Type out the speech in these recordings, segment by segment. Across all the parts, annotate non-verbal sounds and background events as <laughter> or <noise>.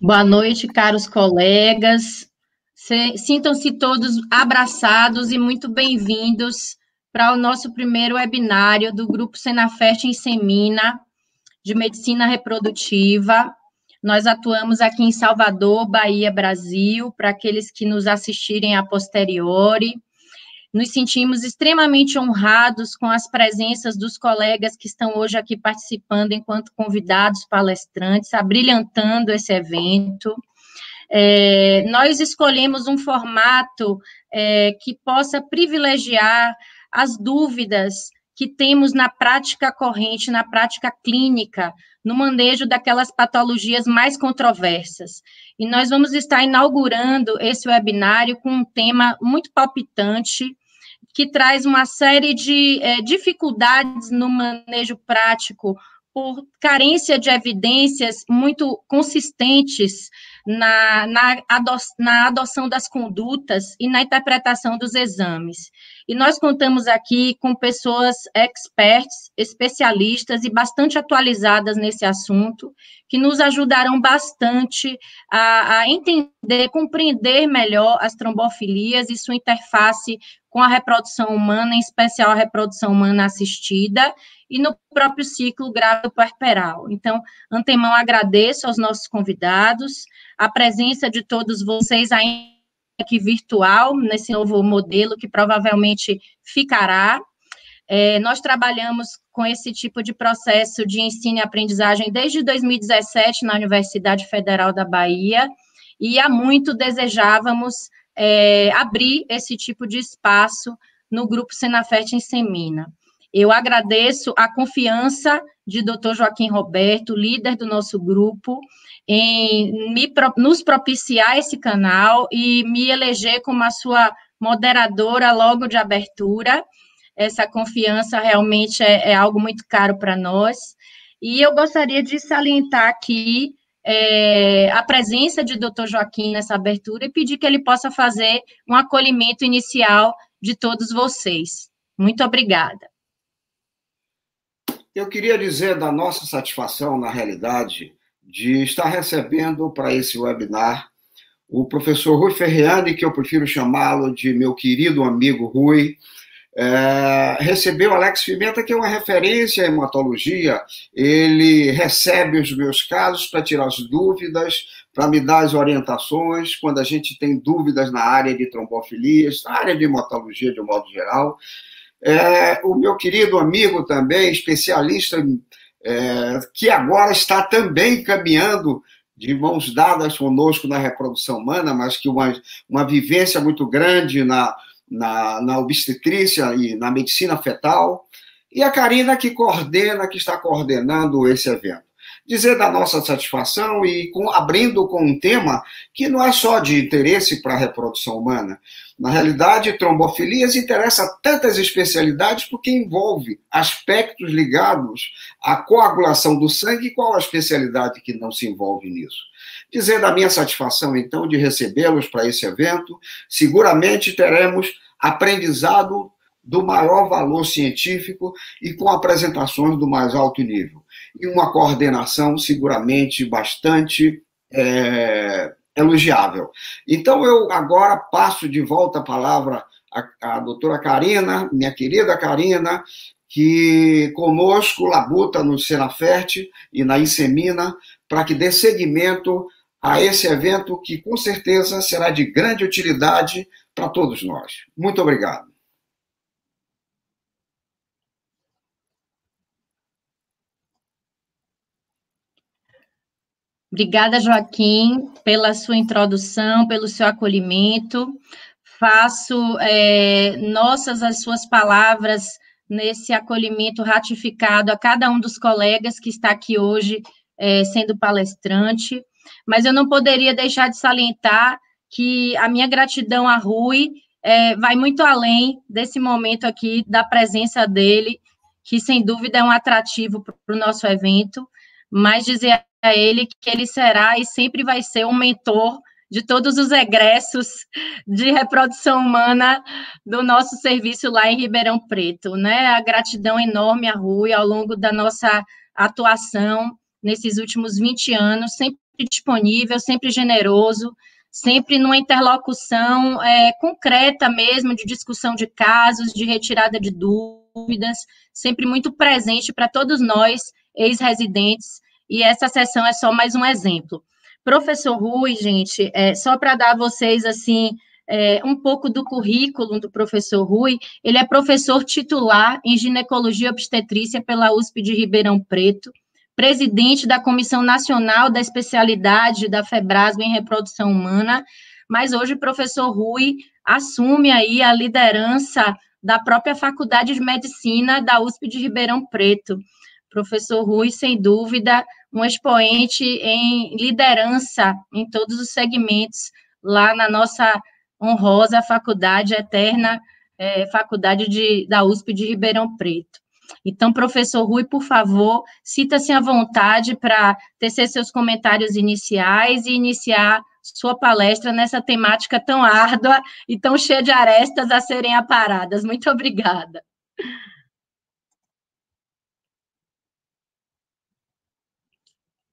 Boa noite, caros colegas. Sintam-se todos abraçados e muito bem-vindos para o nosso primeiro webinário do Grupo Senafest em Semina, de Medicina Reprodutiva. Nós atuamos aqui em Salvador, Bahia, Brasil, para aqueles que nos assistirem a posteriori. Nos sentimos extremamente honrados com as presenças dos colegas que estão hoje aqui participando enquanto convidados palestrantes, abrilhantando esse evento. É, nós escolhemos um formato é, que possa privilegiar as dúvidas que temos na prática corrente, na prática clínica, no manejo daquelas patologias mais controversas. E nós vamos estar inaugurando esse webinário com um tema muito palpitante, que traz uma série de é, dificuldades no manejo prático por carência de evidências muito consistentes na, na, ado, na, adoção das condutas e na interpretação dos exames. E nós contamos aqui com pessoas experts, especialistas e bastante atualizadas nesse assunto, que nos ajudarão bastante a, a entender, compreender melhor as trombofilias e sua interface com a reprodução humana, em especial a reprodução humana assistida, e no próprio ciclo grávido puerperal. Então, antemão, agradeço aos nossos convidados, a presença de todos vocês ainda aqui virtual, nesse novo modelo que provavelmente ficará. É, nós trabalhamos com esse tipo de processo de ensino e aprendizagem desde 2017 na Universidade Federal da Bahia, e há muito desejávamos é, abrir esse tipo de espaço no grupo Senafete em Semina. Eu agradeço a confiança de Dr. Joaquim Roberto, líder do nosso grupo, em me, nos propiciar esse canal e me eleger como a sua moderadora logo de abertura. Essa confiança realmente é, é algo muito caro para nós. E eu gostaria de salientar aqui é, a presença de Dr. Joaquim nessa abertura e pedir que ele possa fazer um acolhimento inicial de todos vocês. Muito obrigada. Eu queria dizer da nossa satisfação, na realidade, de estar recebendo para esse webinar o professor Rui Ferreani, que eu prefiro chamá-lo de meu querido amigo Rui, é, recebeu Alex Pimenta, que é uma referência em hematologia. Ele recebe os meus casos para tirar as dúvidas, para me dar as orientações quando a gente tem dúvidas na área de trombofilias, na área de hematologia de um modo geral. É, o meu querido amigo também, especialista, é, que agora está também caminhando de mãos dadas conosco na reprodução humana, mas que uma, uma vivência muito grande na na, na obstetrícia e na medicina fetal, e a Karina que coordena, que está coordenando esse evento dizer da nossa satisfação e com, abrindo com um tema que não é só de interesse para a reprodução humana. Na realidade, trombofilias interessa tantas especialidades porque envolve aspectos ligados à coagulação do sangue, qual a especialidade que não se envolve nisso? Dizendo a minha satisfação, então, de recebê-los para esse evento, seguramente teremos aprendizado do maior valor científico e com apresentações do mais alto nível. E uma coordenação, seguramente, bastante é, elogiável. Então, eu agora passo de volta a palavra à, à doutora Karina, minha querida Karina, que conosco labuta no Senaferte e na Insemina para que dê seguimento a esse evento que com certeza será de grande utilidade para todos nós. Muito obrigado. Obrigada, Joaquim, pela sua introdução, pelo seu acolhimento. Faço é, nossas as suas palavras nesse acolhimento ratificado a cada um dos colegas que está aqui hoje é, sendo palestrante mas eu não poderia deixar de salientar que a minha gratidão a Rui é, vai muito além desse momento aqui, da presença dele, que sem dúvida é um atrativo para o nosso evento, mas dizer a ele que ele será e sempre vai ser um mentor de todos os egressos de reprodução humana do nosso serviço lá em Ribeirão Preto, né? A gratidão enorme a Rui ao longo da nossa atuação nesses últimos 20 anos, sempre disponível, sempre generoso, sempre numa interlocução é, concreta mesmo, de discussão de casos, de retirada de dúvidas, sempre muito presente para todos nós, ex-residentes, e essa sessão é só mais um exemplo. Professor Rui, gente, é, só para dar a vocês assim é, um pouco do currículo do professor Rui, ele é professor titular em ginecologia obstetrícia pela USP de Ribeirão Preto presidente da Comissão Nacional da Especialidade da Febrasgo em Reprodução Humana, mas hoje o professor Rui assume aí a liderança da própria Faculdade de Medicina da USP de Ribeirão Preto. Professor Rui, sem dúvida, um expoente em liderança em todos os segmentos lá na nossa honrosa faculdade eterna, é, faculdade de, da USP de Ribeirão Preto. Então, professor Rui, por favor, cita-se à vontade para tecer seus comentários iniciais e iniciar sua palestra nessa temática tão árdua e tão cheia de arestas a serem aparadas. Muito obrigada.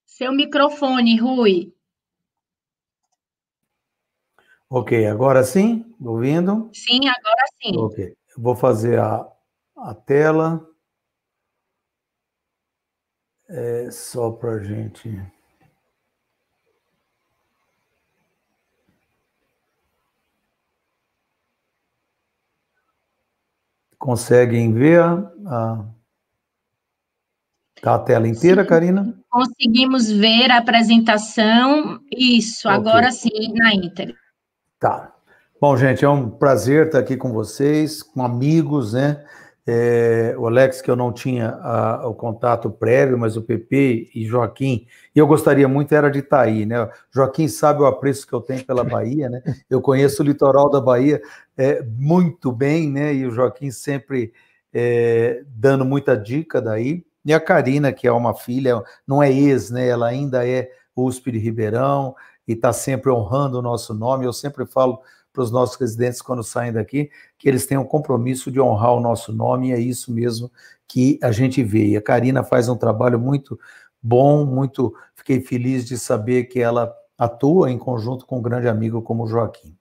Seu microfone, Rui. Ok, agora sim? Ouvindo? Sim, agora sim. Ok, vou fazer a, a tela. É só para a gente. Conseguem ver a, a, tá a tela inteira, sim. Karina? Conseguimos ver a apresentação. Isso, okay. agora sim, na íntegra. Tá. Bom, gente, é um prazer estar aqui com vocês, com amigos, né? é, o Alex, que eu não tinha a, o contato prévio, mas o PP e Joaquim, e eu gostaria muito era de Itaí, tá né? Joaquim sabe o apreço que eu tenho pela Bahia, né? Eu conheço o litoral da Bahia é, muito bem, né? E o Joaquim sempre é, dando muita dica daí. E a Karina, que é uma filha, não é ex, né? Ela ainda é USP de Ribeirão e está sempre honrando o nosso nome. Eu sempre falo para os nossos residentes quando saem daqui, que eles tenham compromisso de honrar o nosso nome, e é isso mesmo que a gente vê. E a Karina faz um trabalho muito bom, muito fiquei feliz de saber que ela atua em conjunto com um grande amigo como o Joaquim.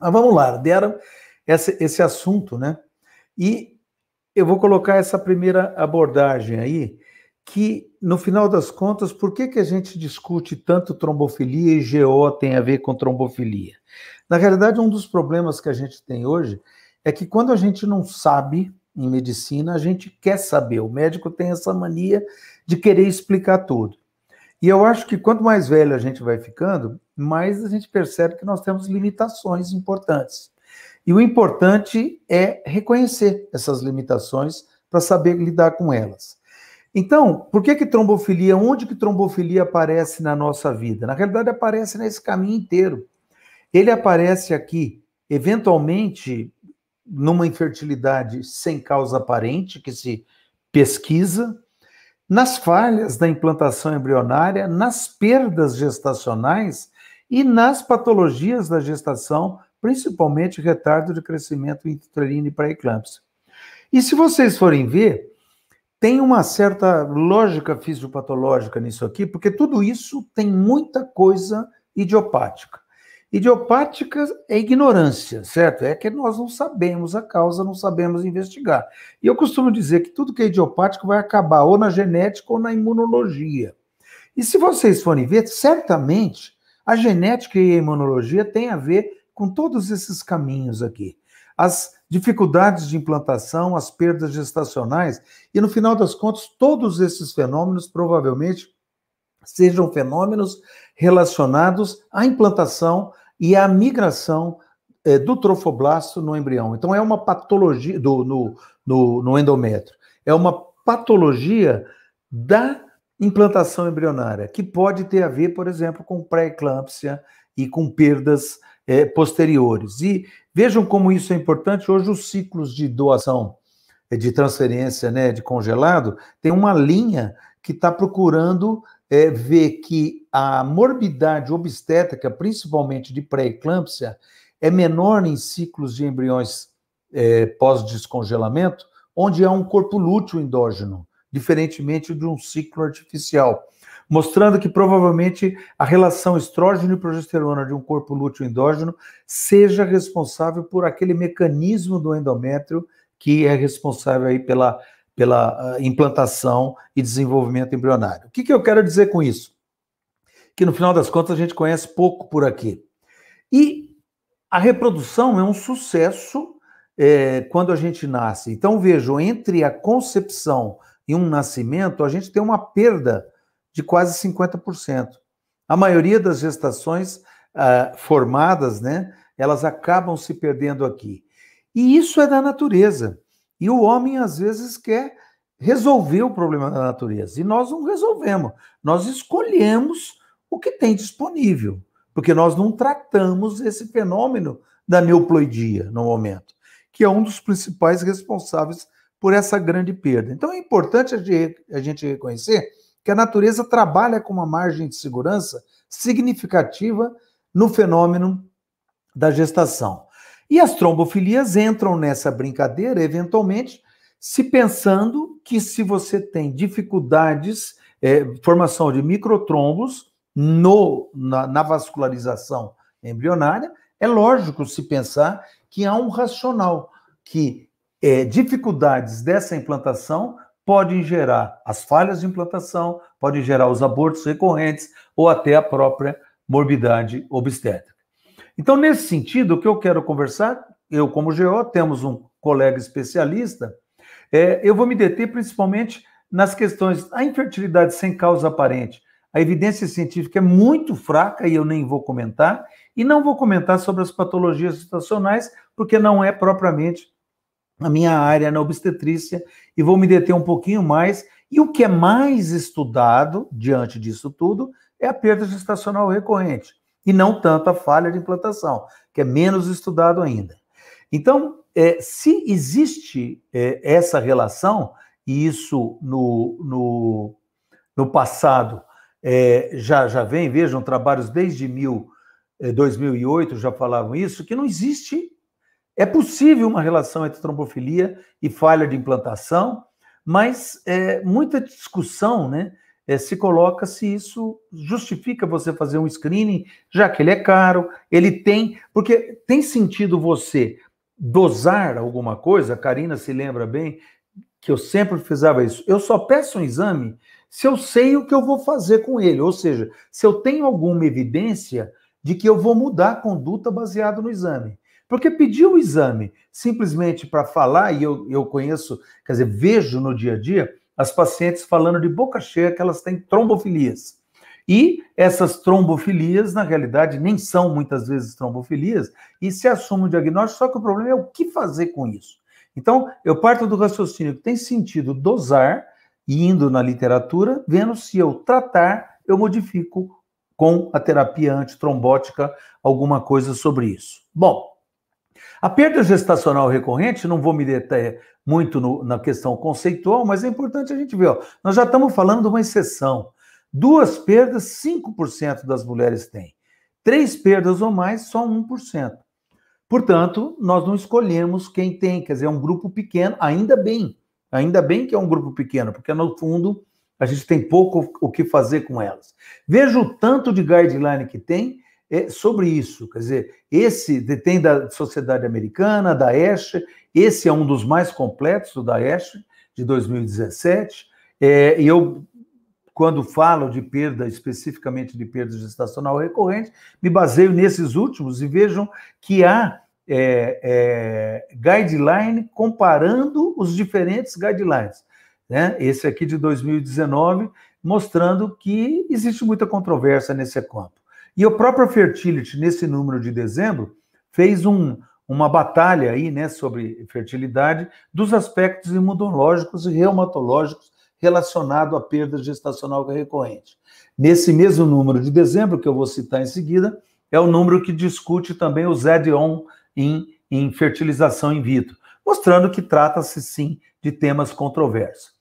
Mas vamos lá, deram esse, esse assunto, né? E eu vou colocar essa primeira abordagem aí, que, no final das contas, por que, que a gente discute tanto trombofilia e GO tem a ver com trombofilia? Na realidade, um dos problemas que a gente tem hoje é que quando a gente não sabe em medicina, a gente quer saber. O médico tem essa mania de querer explicar tudo. E eu acho que quanto mais velho a gente vai ficando, mais a gente percebe que nós temos limitações importantes. E o importante é reconhecer essas limitações para saber lidar com elas. Então, por que que trombofilia, onde que trombofilia aparece na nossa vida? Na realidade, aparece nesse caminho inteiro. Ele aparece aqui, eventualmente, numa infertilidade sem causa aparente, que se pesquisa, nas falhas da implantação embrionária, nas perdas gestacionais e nas patologias da gestação, principalmente retardo de crescimento intrauterino e pré-eclâmpsia. E se vocês forem ver, tem uma certa lógica fisiopatológica nisso aqui, porque tudo isso tem muita coisa idiopática. Idiopática é ignorância, certo? É que nós não sabemos a causa, não sabemos investigar. E eu costumo dizer que tudo que é idiopático vai acabar ou na genética ou na imunologia. E se vocês forem ver, certamente a genética e a imunologia têm a ver com todos esses caminhos aqui as dificuldades de implantação, as perdas gestacionais, e no final das contas, todos esses fenômenos provavelmente sejam fenômenos relacionados à implantação e à migração é, do trofoblasto no embrião. Então, é uma patologia do, no, no, no endométrio, é uma patologia da implantação embrionária, que pode ter a ver, por exemplo, com pré-eclâmpsia e com perdas é, posteriores. E vejam como isso é importante. Hoje, os ciclos de doação, é, de transferência, né, de congelado, tem uma linha que está procurando é, ver que a morbidade obstétrica, principalmente de pré-eclâmpsia, é menor em ciclos de embriões é, pós-descongelamento, onde há um corpo lúteo endógeno, diferentemente de um ciclo artificial mostrando que provavelmente a relação estrógeno e progesterona de um corpo lúteo endógeno seja responsável por aquele mecanismo do endométrio que é responsável aí pela, pela ah, implantação e desenvolvimento embrionário. O que, que eu quero dizer com isso? Que no final das contas a gente conhece pouco por aqui. E a reprodução é um sucesso é, quando a gente nasce. Então, vejo, entre a concepção e um nascimento, a gente tem uma perda de quase 50%. A maioria das gestações ah, formadas, né, elas acabam se perdendo aqui. E isso é da natureza. E o homem, às vezes, quer resolver o problema da natureza. E nós não resolvemos. Nós escolhemos o que tem disponível, porque nós não tratamos esse fenômeno da neoploidia no momento, que é um dos principais responsáveis por essa grande perda. Então é importante a gente reconhecer que a natureza trabalha com uma margem de segurança significativa no fenômeno da gestação. E as trombofilias entram nessa brincadeira, eventualmente, se pensando que se você tem dificuldades, é, formação de microtrombos no, na, na vascularização embrionária, é lógico se pensar que há um racional, que é, dificuldades dessa implantação podem gerar as falhas de implantação, podem gerar os abortos recorrentes ou até a própria morbidade obstétrica. Então, nesse sentido, o que eu quero conversar, eu como GO, temos um colega especialista, é, eu vou me deter principalmente nas questões da infertilidade sem causa aparente. A evidência científica é muito fraca e eu nem vou comentar, e não vou comentar sobre as patologias situacionais, porque não é propriamente a minha área na obstetrícia e vou me deter um pouquinho mais. E o que é mais estudado diante disso tudo é a perda gestacional recorrente e não tanto a falha de implantação, que é menos estudado ainda. Então, é, se existe é, essa relação, e isso no, no, no passado é, já, já vem, vejam, trabalhos desde mil, 2008 é, já falavam isso, que não existe é possível uma relação entre trombofilia e falha de implantação, mas é, muita discussão né, é, se coloca se isso justifica você fazer um screening, já que ele é caro, ele tem. Porque tem sentido você dosar alguma coisa, a Karina se lembra bem que eu sempre fizava isso. Eu só peço um exame se eu sei o que eu vou fazer com ele, ou seja, se eu tenho alguma evidência de que eu vou mudar a conduta baseado no exame. Porque pedir o exame simplesmente para falar, e eu, eu conheço, quer dizer, vejo no dia a dia as pacientes falando de boca cheia que elas têm trombofilias. E essas trombofilias, na realidade, nem são muitas vezes trombofilias, e se assume o diagnóstico, só que o problema é o que fazer com isso. Então, eu parto do raciocínio que tem sentido dosar, e indo na literatura, vendo se eu tratar, eu modifico com a terapia antitrombótica alguma coisa sobre isso. Bom, a perda gestacional recorrente, não vou me deter muito no, na questão conceitual, mas é importante a gente ver. Ó, nós já estamos falando de uma exceção. Duas perdas, 5% das mulheres têm. Três perdas ou mais, só 1%. Portanto, nós não escolhemos quem tem, quer dizer, é um grupo pequeno, ainda bem. Ainda bem que é um grupo pequeno, porque no fundo a gente tem pouco o que fazer com elas. Veja o tanto de guideline que tem é sobre isso. Quer dizer, esse detém da Sociedade Americana, da Daesh, esse é um dos mais completos do Daesh, de 2017. É, e eu, quando falo de perda, especificamente de perda gestacional recorrente, me baseio nesses últimos e vejam que há é, é, guideline comparando os diferentes guidelines. Né? Esse aqui de 2019, mostrando que existe muita controvérsia nesse campo. E o próprio Fertility, nesse número de dezembro, fez um, uma batalha aí, né, sobre fertilidade, dos aspectos imunológicos e reumatológicos relacionado à perda gestacional recorrente. Nesse mesmo número de dezembro, que eu vou citar em seguida, é o número que discute também o ZED-ON em, em fertilização in vitro, mostrando que trata-se sim de temas controversos.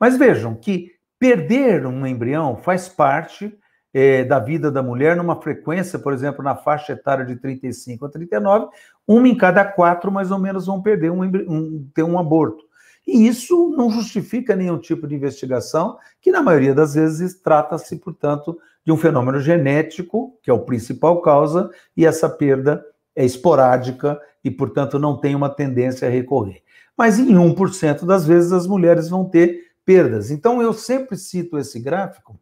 Mas vejam que perder um embrião faz parte é, da vida da mulher numa frequência, por exemplo, na faixa etária de 35 a 39, uma em cada quatro, mais ou menos, vão perder um, um, ter um aborto. E isso não justifica nenhum tipo de investigação, que na maioria das vezes trata-se, portanto, de um fenômeno genético, que é o principal causa, e essa perda é esporádica e, portanto, não tem uma tendência a recorrer. Mas em 1% das vezes as mulheres vão ter perdas. Então eu sempre cito esse gráfico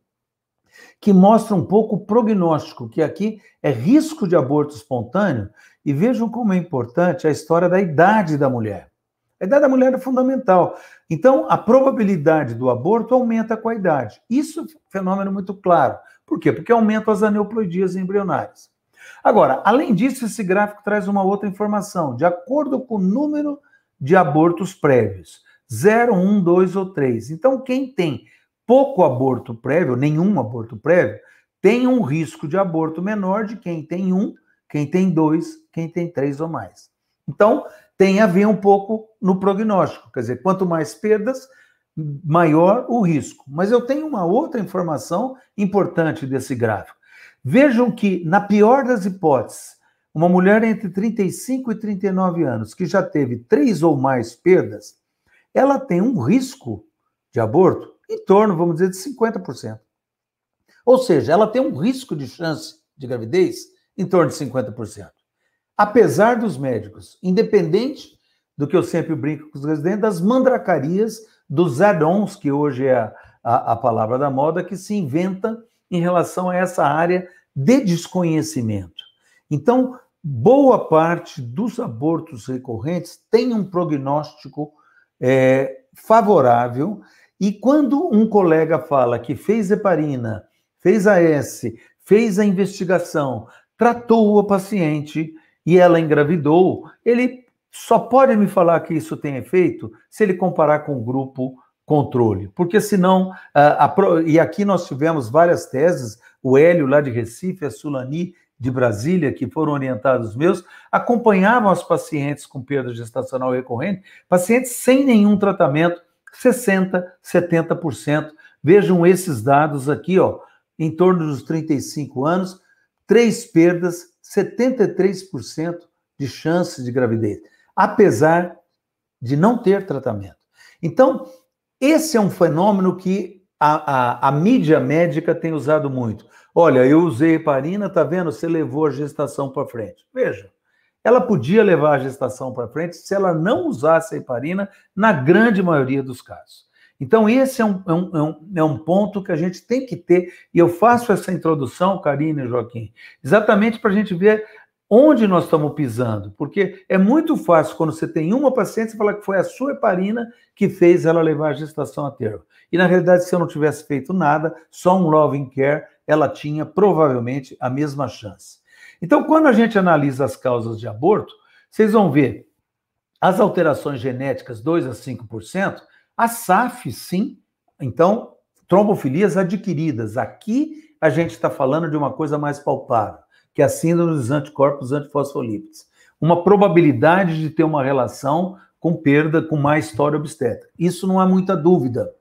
que mostra um pouco o prognóstico, que aqui é risco de aborto espontâneo, e vejam como é importante a história da idade da mulher. A idade da mulher é fundamental. Então, a probabilidade do aborto aumenta com a idade. Isso é um fenômeno muito claro. Por quê? Porque aumenta as aneuploidias embrionárias. Agora, além disso, esse gráfico traz uma outra informação. De acordo com o número de abortos prévios, 0, 1, 2 ou 3. Então, quem tem pouco aborto prévio, nenhum aborto prévio, tem um risco de aborto menor de quem tem um, quem tem dois, quem tem três ou mais. Então, tem a ver um pouco no prognóstico, quer dizer, quanto mais perdas, maior o risco. Mas eu tenho uma outra informação importante desse gráfico. Vejam que, na pior das hipóteses, uma mulher entre 35 e 39 anos que já teve três ou mais perdas, ela tem um risco de aborto em torno, vamos dizer, de 50%. Ou seja, ela tem um risco de chance de gravidez em torno de 50%. Apesar dos médicos, independente do que eu sempre brinco com os residentes, das mandracarias, dos add-ons, que hoje é a, a, a palavra da moda, que se inventa em relação a essa área de desconhecimento. Então, boa parte dos abortos recorrentes tem um prognóstico é, favorável e quando um colega fala que fez heparina, fez a S, fez a investigação, tratou a paciente e ela engravidou, ele só pode me falar que isso tem efeito se ele comparar com o grupo controle, porque senão, ah, a, a, e aqui nós tivemos várias teses, o Hélio lá de Recife, a Sulani de Brasília, que foram orientados meus, acompanhavam as pacientes com perda gestacional recorrente, pacientes sem nenhum tratamento, 60%, 70%. Vejam esses dados aqui, ó, em torno dos 35 anos, três perdas, 73% de chance de gravidez, apesar de não ter tratamento. Então, esse é um fenômeno que a, a, a mídia médica tem usado muito. Olha, eu usei heparina, tá vendo? Você levou a gestação para frente. Veja, ela podia levar a gestação para frente se ela não usasse a heparina na grande maioria dos casos. Então, esse é, é um, é, um, é um ponto que a gente tem que ter, e eu faço essa introdução, Karine e Joaquim, exatamente para a gente ver onde nós estamos pisando, porque é muito fácil quando você tem uma paciente falar que foi a sua heparina que fez ela levar a gestação a termo. E na realidade, se eu não tivesse feito nada, só um loving care, ela tinha provavelmente a mesma chance. Então, quando a gente analisa as causas de aborto, vocês vão ver as alterações genéticas 2 a 5%, a SAF sim, então trombofilias adquiridas. Aqui a gente está falando de uma coisa mais palpável, que é a síndrome dos anticorpos antifosfolípides. Uma probabilidade de ter uma relação com perda, com má história obstétrica. Isso não há muita dúvida.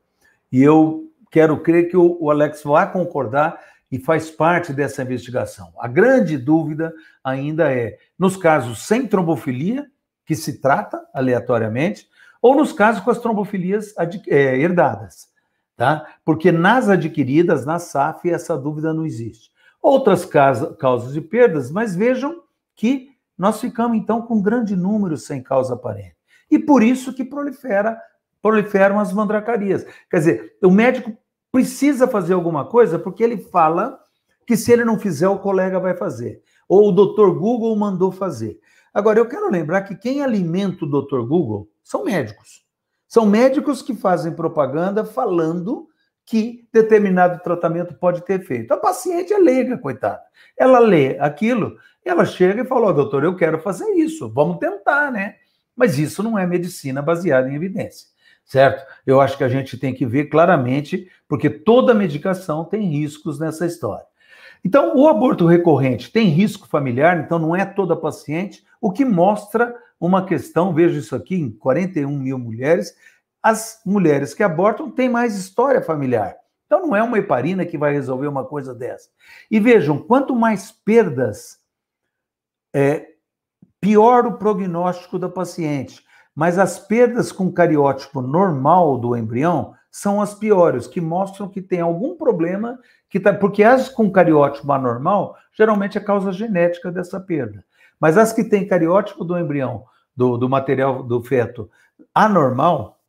E eu quero crer que o Alex vá concordar e faz parte dessa investigação. A grande dúvida ainda é nos casos sem trombofilia, que se trata aleatoriamente, ou nos casos com as trombofilias é, herdadas, tá? Porque nas adquiridas, na SAF, essa dúvida não existe. Outras causas de perdas, mas vejam que nós ficamos então com um grande número sem causa aparente. E por isso que prolifera, proliferam as mandracarias. Quer dizer, o médico precisa fazer alguma coisa porque ele fala que se ele não fizer, o colega vai fazer. Ou o doutor Google mandou fazer. Agora, eu quero lembrar que quem alimenta o doutor Google são médicos. São médicos que fazem propaganda falando que determinado tratamento pode ter efeito. A paciente é leiga, coitada. Ela lê aquilo, ela chega e fala: oh, doutor, eu quero fazer isso, vamos tentar, né? Mas isso não é medicina baseada em evidência certo? Eu acho que a gente tem que ver claramente, porque toda medicação tem riscos nessa história. Então, o aborto recorrente tem risco familiar, então não é toda paciente, o que mostra uma questão, vejo isso aqui em 41 mil mulheres, as mulheres que abortam têm mais história familiar. Então não é uma heparina que vai resolver uma coisa dessa. E vejam, quanto mais perdas, é, pior o prognóstico da paciente mas as perdas com cariótipo normal do embrião são as piores, que mostram que tem algum problema, que tá, porque as com cariótipo anormal, geralmente é causa genética dessa perda. Mas as que têm cariótipo do embrião, do, do material do feto anormal,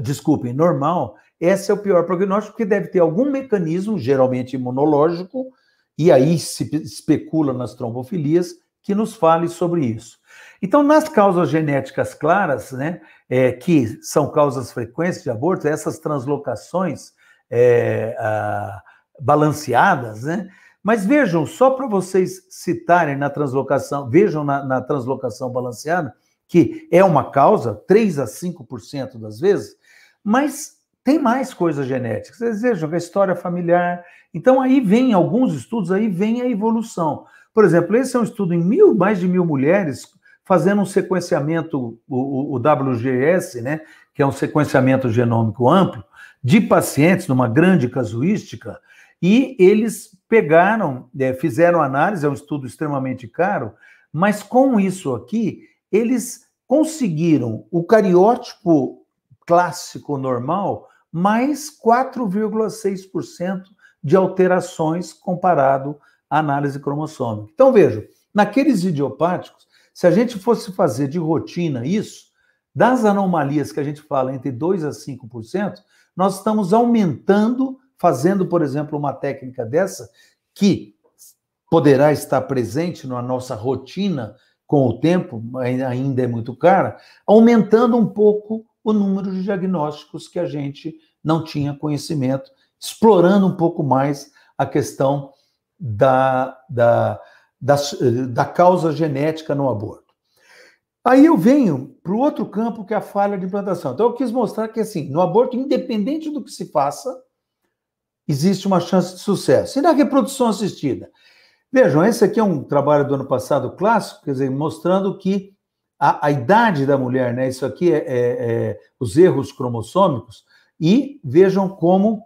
desculpem, normal, esse é o pior prognóstico, porque deve ter algum mecanismo, geralmente imunológico, e aí se especula nas trombofilias, que nos fale sobre isso. Então, nas causas genéticas claras, né, é, que são causas frequentes de aborto, essas translocações é, a, balanceadas, né? Mas vejam, só para vocês citarem na translocação, vejam na, na, translocação balanceada, que é uma causa, 3 a 5% das vezes, mas tem mais coisas genéticas. Vocês vejam a história é familiar. Então, aí vem alguns estudos, aí vem a evolução. Por exemplo, esse é um estudo em mil, mais de mil mulheres fazendo um sequenciamento, o, o, WGS, né, que é um sequenciamento genômico amplo, de pacientes, numa grande casuística, e eles pegaram, é, fizeram análise, é um estudo extremamente caro, mas com isso aqui, eles conseguiram o cariótipo clássico normal mais 4,6% de alterações comparado à análise cromossômica. Então, vejo, naqueles idiopáticos, se a gente fosse fazer de rotina isso, das anomalias que a gente fala entre 2 a 5%, nós estamos aumentando, fazendo, por exemplo, uma técnica dessa que poderá estar presente na nossa rotina com o tempo, ainda é muito cara, aumentando um pouco o número de diagnósticos que a gente não tinha conhecimento, explorando um pouco mais a questão da, da da, eh, da causa genética no aborto. Aí eu venho para o outro campo que é a falha de implantação. Então eu quis mostrar que assim, no aborto, independente do que se faça, existe uma chance de sucesso. E na reprodução assistida? Vejam, esse aqui é um trabalho do ano passado clássico, quer dizer, mostrando que a, a idade da mulher, né? Isso aqui é, é, é os erros cromossômicos, e vejam como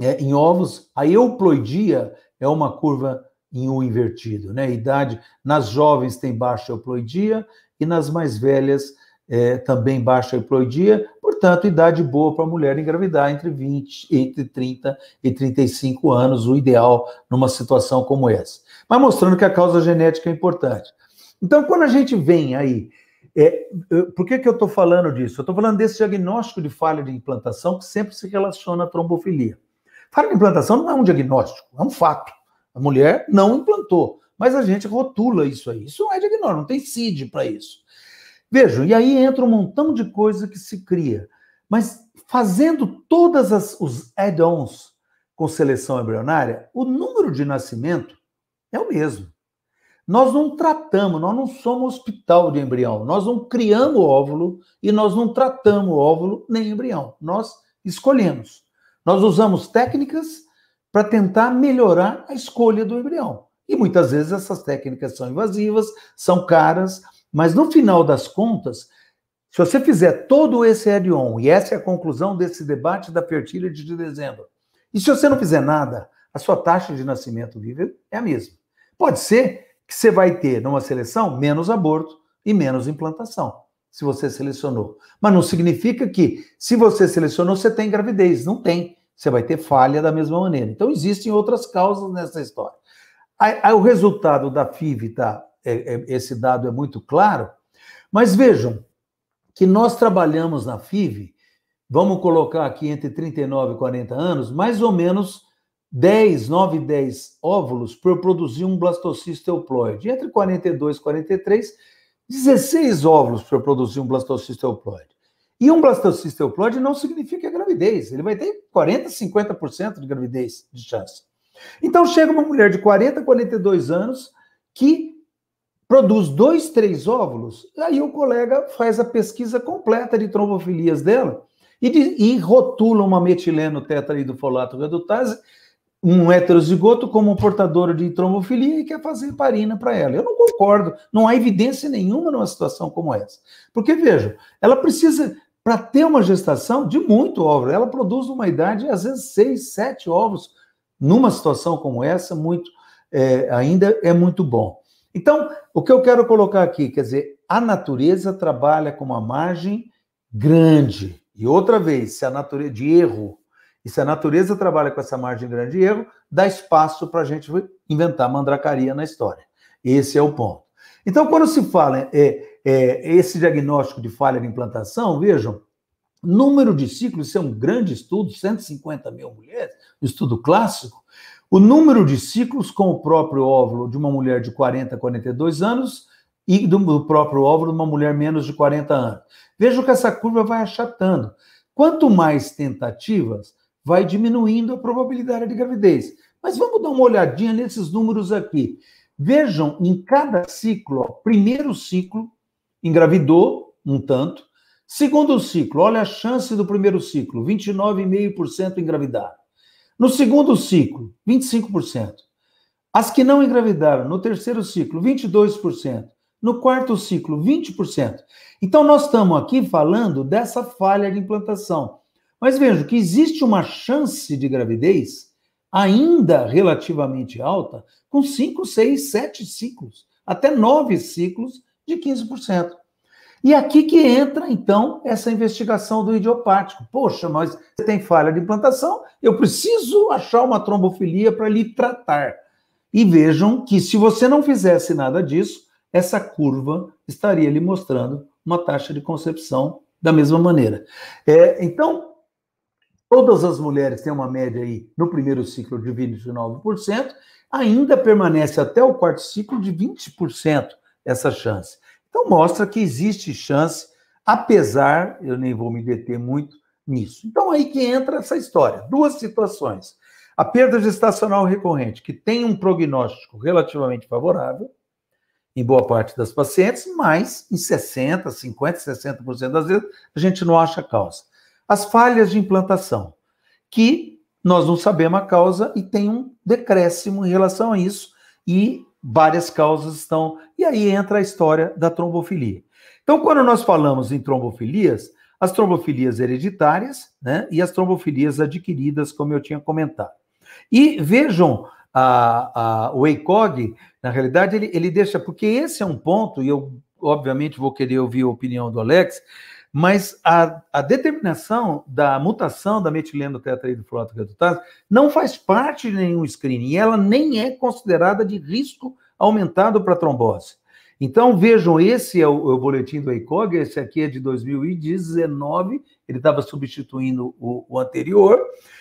é, em ovos a euploidia é uma curva em U invertido, né? Idade nas jovens tem baixa euploidia e nas mais velhas é, também baixa euploidia, portanto, idade boa para a mulher engravidar entre 20, entre 30 e 35 anos, o ideal numa situação como essa. Mas mostrando que a causa genética é importante. Então, quando a gente vem aí é, por que, que eu estou falando disso? Eu estou falando desse diagnóstico de falha de implantação que sempre se relaciona à trombofilia. Falha de implantação não é um diagnóstico, é um fato. A mulher não implantou. Mas a gente rotula isso aí. Isso não é diagnóstico, não tem CID para isso. Vejam, e aí entra um montão de coisa que se cria. Mas fazendo todas as, os add-ons com seleção embrionária, o número de nascimento é o mesmo. Nós não tratamos, nós não somos hospital de embrião, nós não criamos óvulo e nós não tratamos óvulo nem embrião. Nós escolhemos. Nós usamos técnicas para tentar melhorar a escolha do embrião. E muitas vezes essas técnicas são invasivas, são caras, mas no final das contas, se você fizer todo esse add e essa é a conclusão desse debate da fertilidade de dezembro, e se você não fizer nada, a sua taxa de nascimento viva é a mesma. Pode ser que você vai ter numa seleção menos aborto e menos implantação, se você selecionou. Mas não significa que se você selecionou, você tem gravidez. Não tem você vai ter falha da mesma maneira. Então, existem outras causas nessa história. o resultado da FIV, tá, é, é, esse dado é muito claro, mas vejam que nós trabalhamos na FIV, vamos colocar aqui entre 39 e 40 anos, mais ou menos 10, 9, 10 óvulos para produzir um blastocisto euploide. Entre 42 e 43, 16 óvulos para produzir um blastocisto euploide. E um blastocisto euploide não significa gravidez. Ele vai ter 40, 50% de gravidez de chance. Então chega uma mulher de 40, 42 anos que produz dois, três óvulos, aí o colega faz a pesquisa completa de trombofilias dela e, de, e rotula uma metileno tetraidrofolato redutase, um heterozigoto, como portadora de trombofilia e quer fazer heparina para ela. Eu não concordo, não há evidência nenhuma numa situação como essa. Porque, vejam, ela precisa para ter uma gestação de muito óvulo, ela produz numa idade, às vezes, seis, sete ovos. Numa situação como essa, muito é, ainda é muito bom. Então, o que eu quero colocar aqui, quer dizer, a natureza trabalha com uma margem grande. E outra vez, se a natureza de erro, e se a natureza trabalha com essa margem grande de erro, dá espaço para a gente inventar mandracaria na história. Esse é o ponto. Então, quando se fala é, é, esse diagnóstico de falha de implantação, vejam, número de ciclos, isso é um grande estudo, 150 mil mulheres, estudo clássico. O número de ciclos com o próprio óvulo de uma mulher de 40 a 42 anos e do próprio óvulo de uma mulher menos de 40 anos. vejam que essa curva vai achatando. Quanto mais tentativas, vai diminuindo a probabilidade de gravidez. Mas vamos dar uma olhadinha nesses números aqui. Vejam, em cada ciclo, ó, primeiro ciclo, engravidou um tanto. Segundo ciclo, olha a chance do primeiro ciclo, 29,5% engravidar. No segundo ciclo, 25%. As que não engravidaram no terceiro ciclo, 22%. No quarto ciclo, 20%. Então, nós estamos aqui falando dessa falha de implantação. Mas vejo que existe uma chance de gravidez ainda relativamente alta, com 5, 6, 7 ciclos, até 9 ciclos de 15%. E aqui que entra, então, essa investigação do idiopático. Poxa, mas você tem falha de implantação, eu preciso achar uma trombofilia para lhe tratar. E vejam que se você não fizesse nada disso, essa curva estaria lhe mostrando uma taxa de concepção da mesma maneira. É, então, todas as mulheres têm uma média aí no primeiro ciclo de 29%, ainda permanece até o quarto ciclo de 20% essa chance. Então, mostra que existe chance, apesar, eu nem vou me deter muito nisso. Então, aí que entra essa história. Duas situações. A perda gestacional recorrente, que tem um prognóstico relativamente favorável, em boa parte das pacientes, mas em 60%, 50%, 60% das vezes a gente não acha causa. As falhas de implantação, que nós não sabemos a causa e tem um decréscimo em relação a isso, e várias causas estão. E aí entra a história da trombofilia. Então, quando nós falamos em trombofilias, as trombofilias hereditárias né, e as trombofilias adquiridas, como eu tinha comentado. E vejam, a, a, o EICOG, na realidade, ele, ele deixa, porque esse é um ponto, e eu obviamente vou querer ouvir a opinião do Alex, mas a, a determinação da mutação da metileno tetraidroflotreductase não faz parte de nenhum screening, e ela nem é considerada de risco aumentado para trombose. Então, vejam, esse é o, é o boletim do ECOG, esse aqui é de 2019, ele estava substituindo o, o, anterior,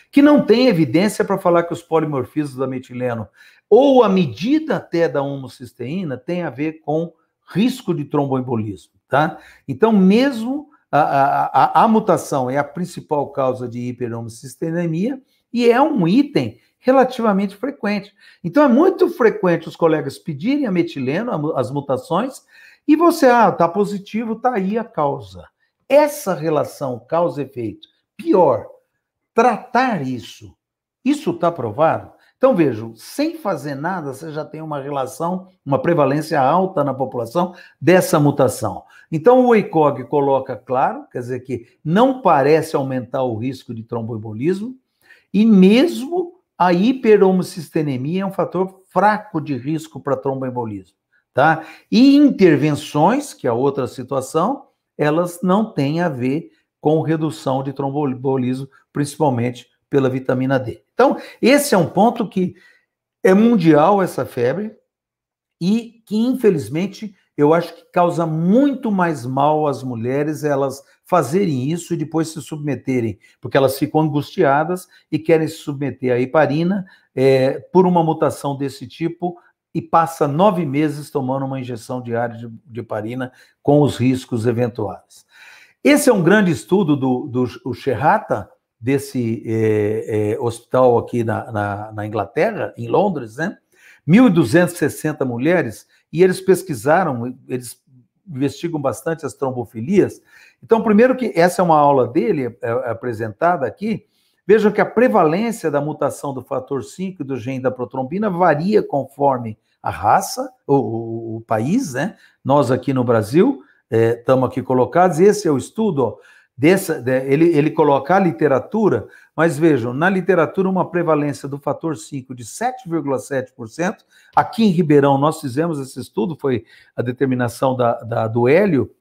que não tem evidência para falar que os polimorfismos da metileno ou a medida até da homocisteína tem a ver com risco de tromboembolismo, tá? Então, mesmo a, a, a, mutação é a principal causa de hiperomocisteinemia e é um item relativamente frequente. Então é muito frequente os colegas pedirem a metileno, as mutações, e você, ah, tá positivo, tá aí a causa. Essa relação causa-efeito, pior, tratar isso, isso está provado? Então vejam, sem fazer nada, você já tem uma relação, uma prevalência alta na população dessa mutação. Então o ICOG coloca claro, quer dizer que não parece aumentar o risco de tromboembolismo, e mesmo a hiperhomocistenemia é um fator fraco de risco para tromboembolismo, tá? E intervenções, que é outra situação, elas não têm a ver com redução de tromboembolismo, principalmente pela vitamina D. Então, esse é um ponto que é mundial essa febre e que, infelizmente, eu acho que causa muito mais mal às mulheres elas fazerem isso e depois se submeterem, porque elas ficam angustiadas e querem se submeter à heparina é, por uma mutação desse tipo e passa nove meses tomando uma injeção diária de, de heparina com os riscos eventuais. Esse é um grande estudo do, do Sherrata, desse é, é, hospital aqui na, na, na, Inglaterra, em Londres, né? 1.260 mulheres, e eles pesquisaram, eles investigam bastante as trombofilias. Então, primeiro que essa é uma aula dele, é, é apresentada aqui, vejam que a prevalência da mutação do fator 5 do gene da protrombina varia conforme a raça, o, o, o país, né? Nós aqui no Brasil, eh, estamos é, aqui colocados. Esse é o estudo, ó, dessa, né, ele, ele coloca a literatura, mas vejam, na literatura uma prevalência do fator 5 de 7,7%. Aqui em Ribeirão nós fizemos esse estudo, foi a determinação da, da do Hélio,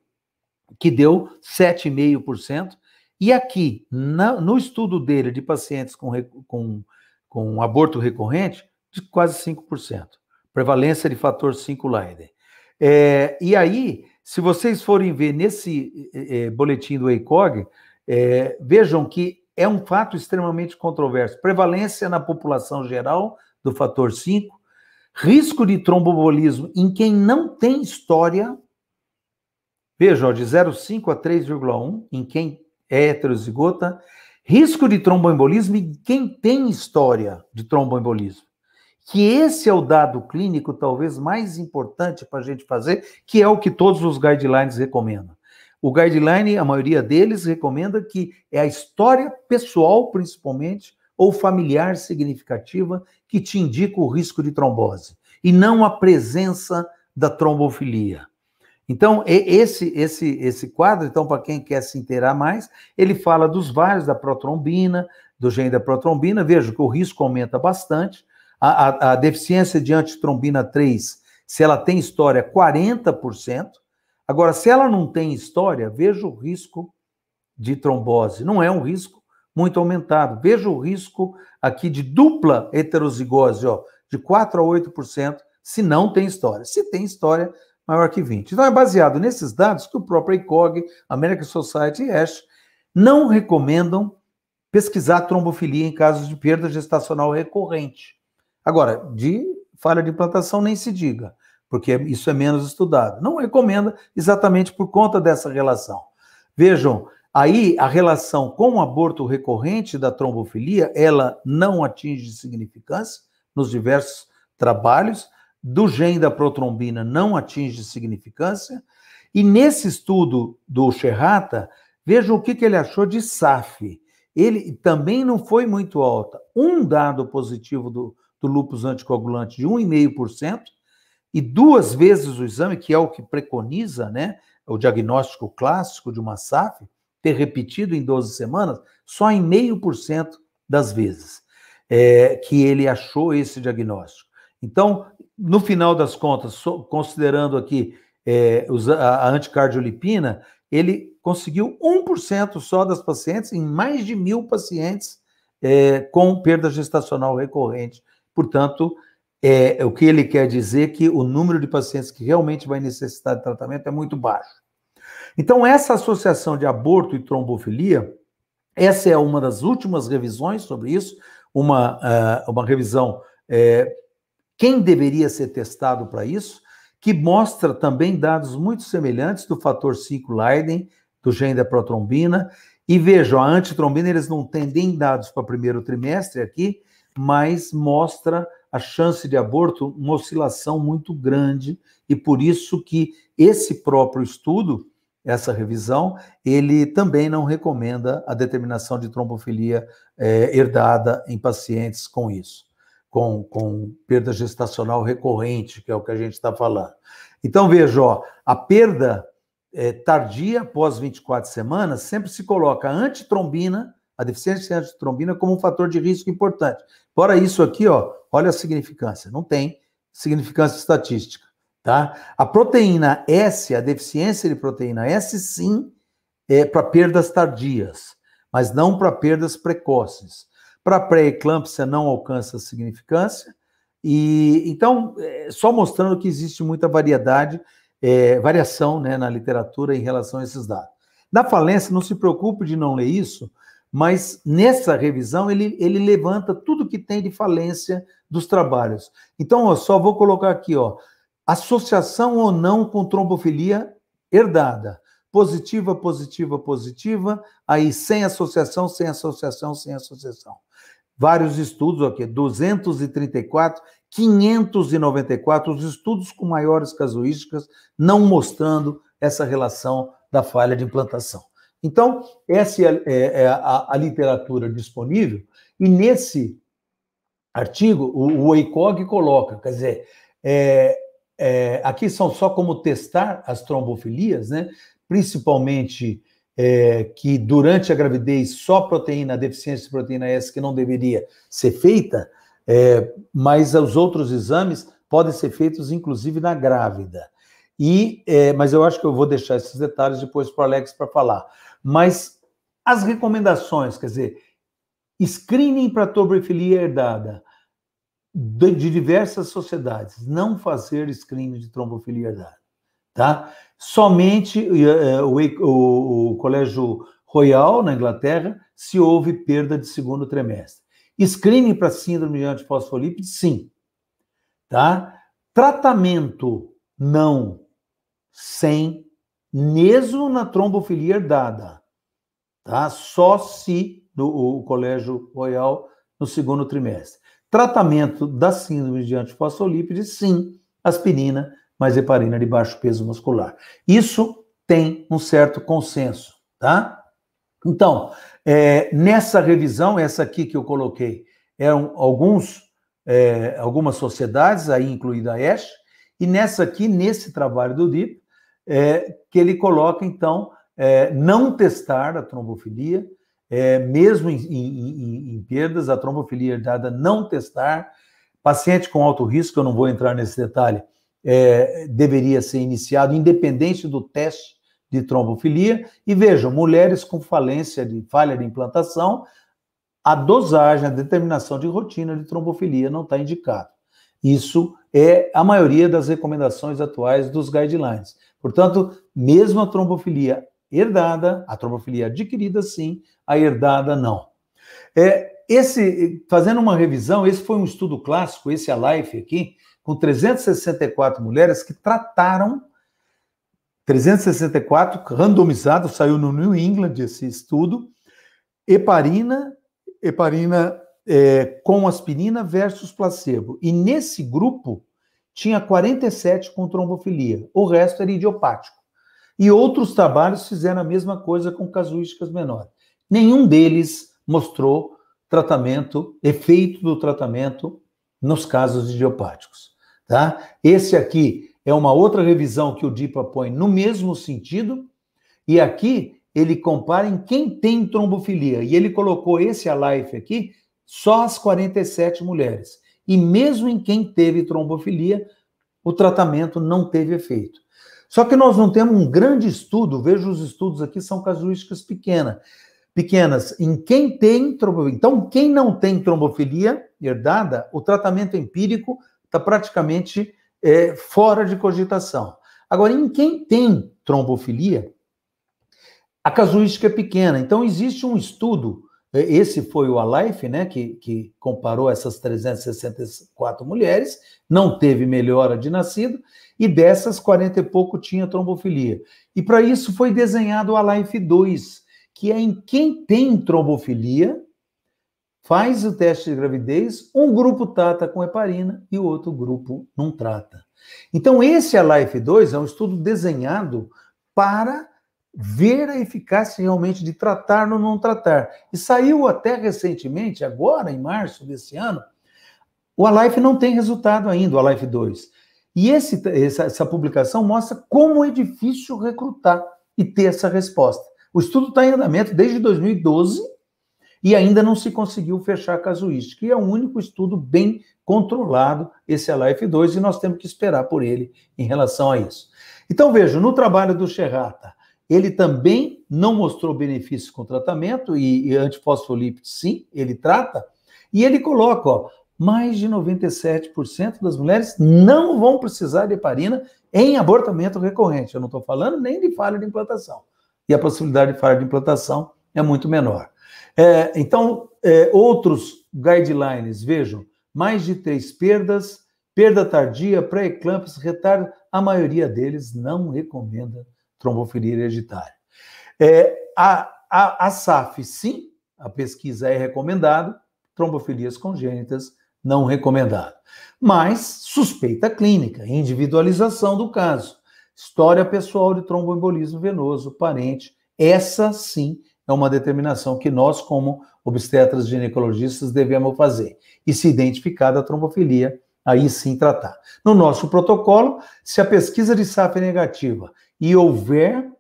que deu 7,5%. E aqui, na, no estudo dele de pacientes com, com, com aborto recorrente, de quase 5%. Prevalência de fator 5 Leiden. É, e aí, se vocês forem ver nesse é, boletim do EICOG, é, vejam que é um fato extremamente controverso. Prevalência na população geral do fator 5, risco de trombobolismo em quem não tem história, Vejam de 0,5 a 3,1, em quem é heterozigota, risco de tromboembolismo em quem tem história de tromboembolismo que esse é o dado clínico talvez mais importante para a gente fazer, que é o que todos os guidelines recomendam. O guideline, a maioria deles recomenda que é a história pessoal, principalmente, ou familiar significativa que te indica o risco de trombose, e não a presença da trombofilia. Então, esse esse esse quadro, então para quem quer se inteirar mais, ele fala dos vários da protrombina, do gene da protrombina, vejo que o risco aumenta bastante, a, a, a deficiência de antitrombina 3, se ela tem história, 40%. Agora, se ela não tem história, veja o risco de trombose. Não é um risco muito aumentado. Veja o risco aqui de dupla heterozigose, ó, de 4 a 8%, se não tem história. Se tem história, maior que 20. Então é baseado nesses dados que o próprio ICOG, American Society e ASH não recomendam pesquisar trombofilia em casos de perda gestacional recorrente. Agora, de falha de implantação nem se diga, porque isso é menos estudado. Não recomenda exatamente por conta dessa relação. Vejam, aí a relação com o aborto recorrente da trombofilia, ela não atinge significância nos diversos trabalhos, do gene da protrombina não atinge significância, e nesse estudo do Xerrata, vejam o que, que ele achou de SAF. Ele também não foi muito alta. Um dado positivo do, do lúpus anticoagulante de 1,5% e duas vezes o exame, que é o que preconiza, né, o diagnóstico clássico de uma SAF, ter repetido em 12 semanas, só em 0,5% das vezes é, que ele achou esse diagnóstico. Então, no final das contas, considerando aqui é, a anticardiolipina, ele conseguiu 1% só das pacientes, em mais de mil pacientes, é, com perda gestacional recorrente Portanto, é, o que ele quer dizer que o número de pacientes que realmente vai necessitar de tratamento é muito baixo. Então, essa associação de aborto e trombofilia, essa é uma das últimas revisões sobre isso, uma, uh, uma revisão, é, quem deveria ser testado para isso, que mostra também dados muito semelhantes do fator 5 Leiden, do gene da protrombina, e vejam, a antitrombina eles não têm nem dados para o primeiro trimestre aqui, mas mostra a chance de aborto uma oscilação muito grande e por isso que esse próprio estudo, essa revisão, ele também não recomenda a determinação de trombofilia é, herdada em pacientes com isso, com, com perda gestacional recorrente, que é o que a gente está falando. Então veja, ó, a perda é, tardia após 24 semanas sempre se coloca antitrombina a deficiência de trombina como um fator de risco importante. Fora isso aqui, ó, olha a significância. Não tem significância estatística, tá? A proteína S, a deficiência de proteína S, sim, é para perdas tardias, mas não para perdas precoces. Para pré-eclâmpsia não alcança significância. E então, é, só mostrando que existe muita variedade, é, variação né, na literatura em relação a esses dados. Na falência, não se preocupe de não ler isso, mas nessa revisão, ele, ele levanta tudo que tem de falência dos trabalhos. Então, ó, só vou colocar aqui, ó, associação ou não com trombofilia herdada. Positiva, positiva, positiva, aí sem associação, sem associação, sem associação. Vários estudos aqui, 234, 594, os estudos com maiores casuísticas não mostrando essa relação da falha de implantação. Então, essa é, é, é, a, a literatura disponível, e nesse artigo, o, o EICOG coloca, quer dizer, é, é, aqui são só como testar as trombofilias, né? principalmente é, que durante a gravidez só proteína, deficiência de proteína S que não deveria ser feita, é, mas os outros exames podem ser feitos inclusive na grávida. E, mas eu acho que eu vou deixar esses detalhes depois para o Alex para falar. Mas as recomendações, quer dizer, screening para trombofilia herdada de, de diversas sociedades, não fazer screening de trombofilia herdada, tá? Somente uh, o, o, o Colégio Royal, na Inglaterra, se houve perda de segundo trimestre. Screening para síndrome de antifosfolípide, sim. Tá? Tratamento, não. Sem mesmo na trombofilia herdada, tá? Só se no o Colégio Royal no segundo trimestre. Tratamento da síndrome de antifosfolípide, sim, aspirina, mas heparina de baixo peso muscular. Isso tem um certo consenso, tá? Então, é, nessa revisão, essa aqui que eu coloquei, eram alguns, é, algumas sociedades, aí incluída a ESH, e nessa aqui, nesse trabalho do DIP, é, que ele coloca, então, é, não testar a trombofilia, é, mesmo em, em, em, perdas, a trombofilia herdada não testar, paciente com alto risco, eu não vou entrar nesse detalhe, é, deveria ser iniciado independente do teste de trombofilia. E vejam, mulheres com falência de falha de implantação, a dosagem, a determinação de rotina de trombofilia não está indicada. Isso é a maioria das recomendações atuais dos guidelines. Portanto, mesmo a trombofilia herdada, a trombofilia adquirida sim, a herdada não. É, esse, fazendo uma revisão, esse foi um estudo clássico, esse a Life aqui, com 364 mulheres que trataram 364 randomizado, saiu no New England esse estudo, heparina, heparina é, com aspirina versus placebo. E nesse grupo tinha 47 com trombofilia, o resto era idiopático. E outros trabalhos fizeram a mesma coisa com casuísticas menores. Nenhum deles mostrou tratamento, efeito do tratamento nos casos idiopáticos. Tá? Esse aqui é uma outra revisão que o DIPA põe no mesmo sentido, e aqui ele compara em quem tem trombofilia, e ele colocou esse Alife aqui só as 47 mulheres. E mesmo em quem teve trombofilia, o tratamento não teve efeito. Só que nós não temos um grande estudo, veja os estudos aqui são casuísticas pequenas, pequenas. Em quem tem trombofilia. Então, quem não tem trombofilia herdada, o tratamento empírico está praticamente é, fora de cogitação. Agora, em quem tem trombofilia, a casuística é pequena. Então, existe um estudo é, esse foi o Alife, né, que, que comparou essas 364 mulheres, não teve melhora de nascido, e dessas 40 e pouco tinha trombofilia. E para isso foi desenhado o Alife 2, que é em quem tem trombofilia, faz o teste de gravidez, um grupo trata com heparina e o outro grupo não trata. Então, esse Alife 2 é um estudo desenhado para ver a eficácia realmente de tratar ou não tratar. E saiu até recentemente, agora em março desse ano, o Alife não tem resultado ainda, o Alife 2. E esse, essa, essa, publicação mostra como é difícil recrutar e ter essa resposta. O estudo está em andamento desde 2012 e ainda não se conseguiu fechar a casuística. E é o único estudo bem controlado, esse Alife 2, e nós temos que esperar por ele em relação a isso. Então, vejo, no trabalho do Xerrata, ele também não mostrou benefício com tratamento, e, e antifosfolípidos sim, ele trata. E ele coloca, ó, mais de 97% das mulheres não vão precisar de heparina em abortamento recorrente. Eu não estou falando nem de falha de implantação. E a possibilidade de falha de implantação é muito menor. É, então, é, outros guidelines, vejam, mais de três perdas, perda tardia, pré-eclâmpsia, retardo, a maioria deles não recomenda trombofilia hereditária. É, a, a, a SAF, sim, a pesquisa é recomendada, trombofilias congênitas não recomendado. Mas suspeita clínica, individualização do caso, história pessoal de tromboembolismo venoso, parente, essa sim é uma determinação que nós, como obstetras ginecologistas, devemos fazer. E se identificada a trombofilia, aí sim tratar. No nosso protocolo, se a pesquisa de SAF é negativa e houver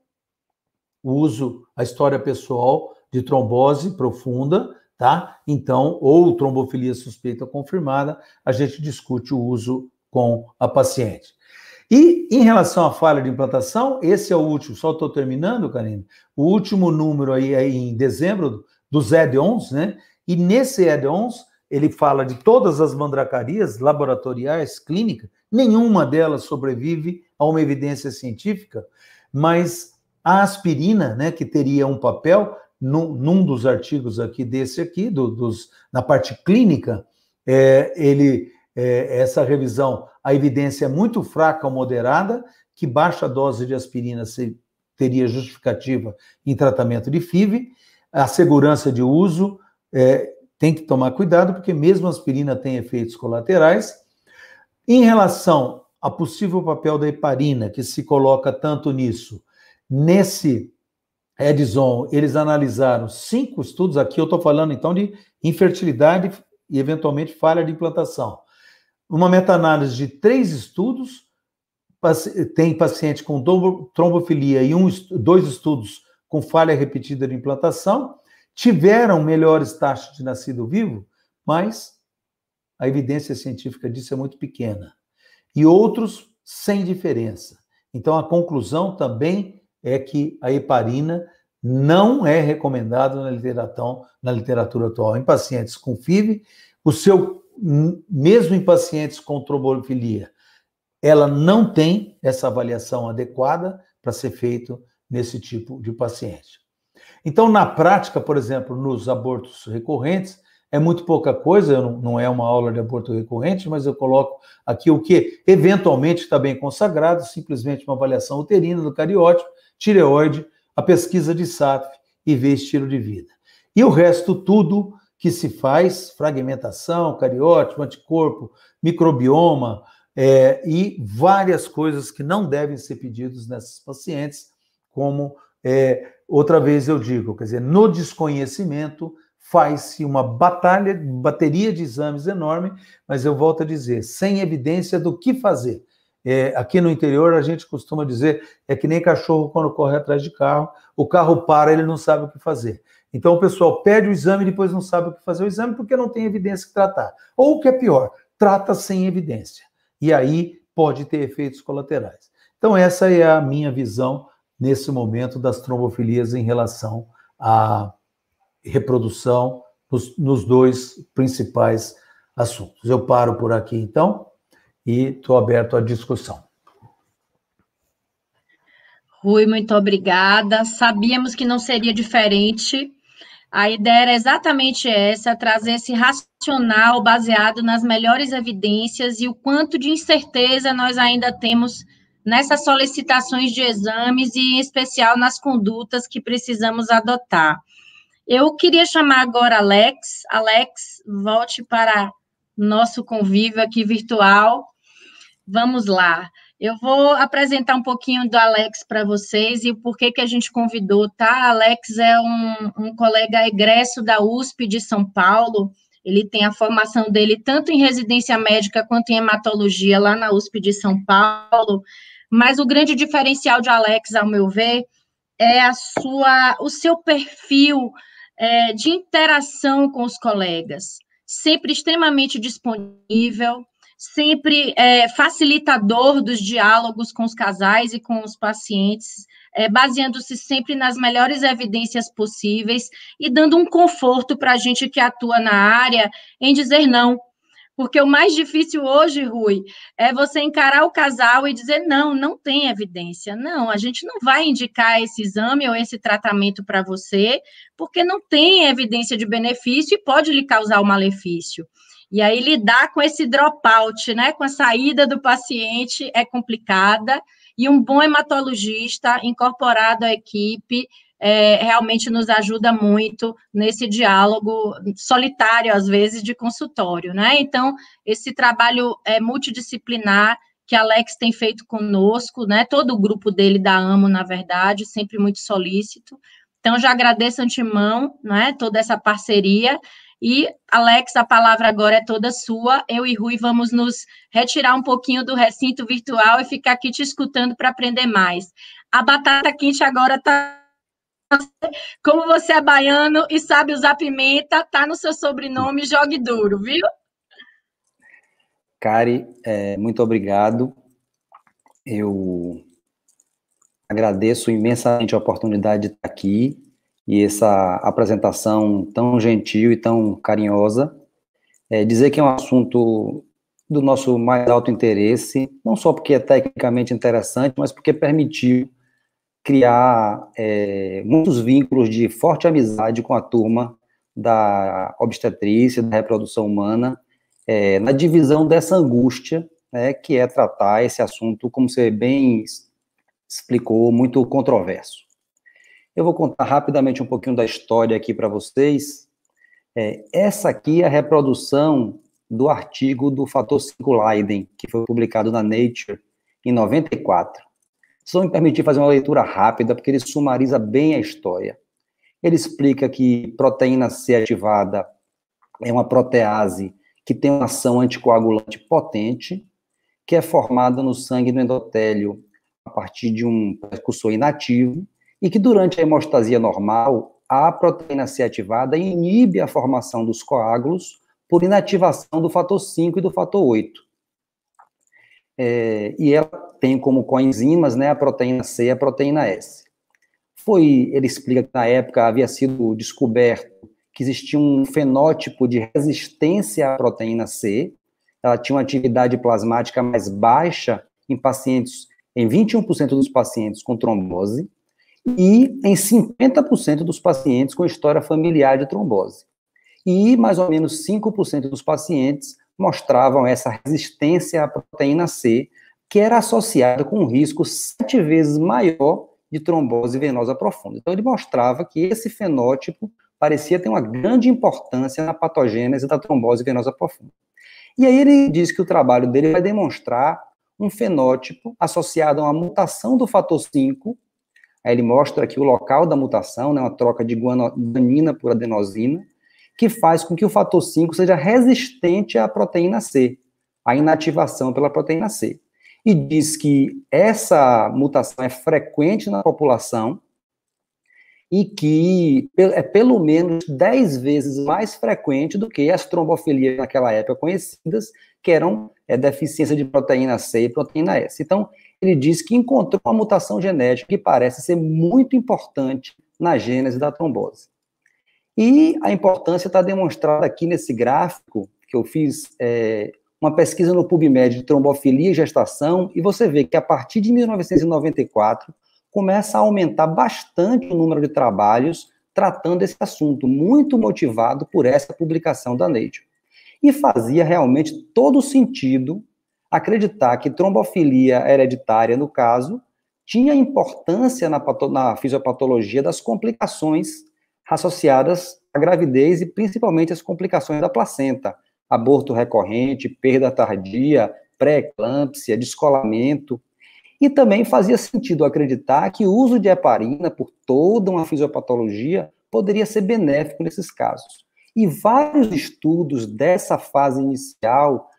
uso a história pessoal de trombose profunda, tá? Então, ou trombofilia suspeita confirmada, a gente discute o uso com a paciente. E em relação à falha de implantação, esse é o último, só estou terminando, Karine. O último número aí aí em dezembro do, dos add-ons, né? E nesse add-ons ele fala de todas as mandracarias laboratoriais, clínicas, nenhuma delas sobrevive a uma evidência científica, mas a aspirina, né, que teria um papel, num, num dos artigos aqui desse aqui, do, dos, na parte clínica, é, ele é, essa revisão, a evidência é muito fraca ou moderada, que baixa dose de aspirina se, teria justificativa em tratamento de FIV, a segurança de uso é, tem que tomar cuidado, porque mesmo a aspirina tem efeitos colaterais. Em relação ao possível papel da heparina, que se coloca tanto nisso, nesse Edison, eles analisaram cinco estudos, aqui eu estou falando então de infertilidade e eventualmente falha de implantação. Uma meta-análise de três estudos, tem paciente com trombofilia e um, dois estudos com falha repetida de implantação, tiveram melhores taxas de nascido vivo, mas a evidência científica disso é muito pequena. E outros sem diferença. Então, a conclusão também é que a heparina não é recomendada na literatura, na literatura atual. Em pacientes com FIV, o seu, hum, mesmo em pacientes com trombofilia, ela não tem essa avaliação adequada para ser feito nesse tipo de paciente. Então, na prática, por exemplo, nos abortos recorrentes, é muito pouca coisa, não é uma aula de aborto recorrente, mas eu coloco aqui o que eventualmente está bem consagrado, simplesmente uma avaliação uterina do cariótipo, tireoide, a pesquisa de SAF e ver estilo de vida. E o resto tudo que se faz, fragmentação, cariótipo, anticorpo, microbioma é, e várias coisas que não devem ser pedidos nesses pacientes, como é, outra vez eu digo, quer dizer, no desconhecimento faz-se uma batalha, bateria de exames enorme, mas eu volto a dizer, sem evidência do que fazer. É, aqui no interior a gente costuma dizer é que nem cachorro quando corre atrás de carro, o carro para, ele não sabe o que fazer. Então o pessoal pede o exame e depois não sabe o que fazer o exame porque não tem evidência que tratar. Ou o que é pior, trata sem evidência. E aí pode ter efeitos colaterais. Então essa é a minha visão nesse momento das trombofilias em relação à reprodução nos, nos dois principais assuntos. Eu paro por aqui então e estou aberto à discussão. Rui, muito obrigada. Sabíamos que não seria diferente. A ideia era exatamente essa: trazer esse racional baseado nas melhores evidências e o quanto de incerteza nós ainda temos nessas solicitações de exames e, em especial, nas condutas que precisamos adotar. Eu queria chamar agora Alex. Alex, volte para nosso convívio aqui virtual. Vamos lá. Eu vou apresentar um pouquinho do Alex para vocês e por que que a gente convidou, tá? Alex é um, um, colega egresso da USP de São Paulo. Ele tem a formação dele tanto em residência médica quanto em hematologia lá na USP de São Paulo. Mas o grande diferencial de Alex, ao meu ver, é a sua, o seu perfil é, de interação com os colegas, sempre extremamente disponível, sempre é, facilitador dos diálogos com os casais e com os pacientes, é, baseando-se sempre nas melhores evidências possíveis e dando um conforto para a gente que atua na área em dizer não porque o mais difícil hoje, Rui, é você encarar o casal e dizer: não, não tem evidência. Não, a gente não vai indicar esse exame ou esse tratamento para você, porque não tem evidência de benefício e pode lhe causar o um malefício. E aí lidar com esse dropout, né, com a saída do paciente é complicada e um bom hematologista incorporado à equipe é, realmente nos ajuda muito nesse diálogo solitário, às vezes, de consultório, né? Então, esse trabalho é, multidisciplinar que Alex tem feito conosco, né? Todo o grupo dele da AMO, na verdade, sempre muito solícito. Então, já agradeço antemão, né? Toda essa parceria. E, Alex, a palavra agora é toda sua. Eu e Rui vamos nos retirar um pouquinho do recinto virtual e ficar aqui te escutando para aprender mais. A batata quente agora está como você é baiano e sabe usar pimenta, tá no seu sobrenome, jogue duro, viu? Cari, é, muito obrigado. Eu agradeço imensamente a oportunidade de estar aqui e essa apresentação tão gentil e tão carinhosa. É, dizer que é um assunto do nosso mais alto interesse, não só porque é tecnicamente interessante, mas porque permitiu criar é, muitos vínculos de forte amizade com a turma da obstetrícia, da reprodução humana, é, na divisão dessa angústia, né, que é tratar esse assunto, como você bem explicou, muito controverso. Eu vou contar rapidamente um pouquinho da história aqui para vocês. É, essa aqui é a reprodução do artigo do fator 5 Leiden, que foi publicado na Nature em 94. Se me permitir fazer uma leitura rápida, porque ele sumariza bem a história. Ele explica que proteína C ativada é uma protease que tem uma ação anticoagulante potente, que é formada no sangue do endotélio a partir de um precursor inativo, e que durante a hemostasia normal, a proteína C ativada inibe a formação dos coágulos por inativação do fator 5 e do fator 8 é, e ela tem como coenzimas né, a proteína C e a proteína S. Foi, ele explica que na época havia sido descoberto que existia um fenótipo de resistência à proteína C, ela tinha uma atividade plasmática mais baixa em pacientes, em 21% dos pacientes com trombose e em 50% dos pacientes com história familiar de trombose. E mais ou menos 5% dos pacientes mostravam essa resistência à proteína C, que era associada com um risco sete vezes maior de trombose venosa profunda. Então, ele mostrava que esse fenótipo parecia ter uma grande importância na patogênese da trombose venosa profunda. E aí ele diz que o trabalho dele vai demonstrar um fenótipo associado a uma mutação do fator 5. Aí ele mostra aqui o local da mutação, né, uma troca de guanina por adenosina, que faz com que o fator 5 seja resistente à proteína C, à inativação pela proteína C. E diz que essa mutação é frequente na população e que é pelo menos 10 vezes mais frequente do que as trombofilias naquela época conhecidas, que eram é, deficiência de proteína C e proteína S. Então, ele diz que encontrou uma mutação genética que parece ser muito importante na gênese da trombose. E a importância está demonstrada aqui nesse gráfico que eu fiz é, uma pesquisa no PubMed de trombofilia e gestação, e você vê que a partir de 1994 começa a aumentar bastante o número de trabalhos tratando esse assunto, muito motivado por essa publicação da Nature. E fazia realmente todo sentido acreditar que trombofilia hereditária, no caso, tinha importância na, na fisiopatologia das complicações associadas à gravidez e principalmente às complicações da placenta, aborto recorrente, perda tardia, pré-eclâmpsia, descolamento. E também fazia sentido acreditar que o uso de heparina por toda uma fisiopatologia poderia ser benéfico nesses casos. E vários estudos dessa fase inicial,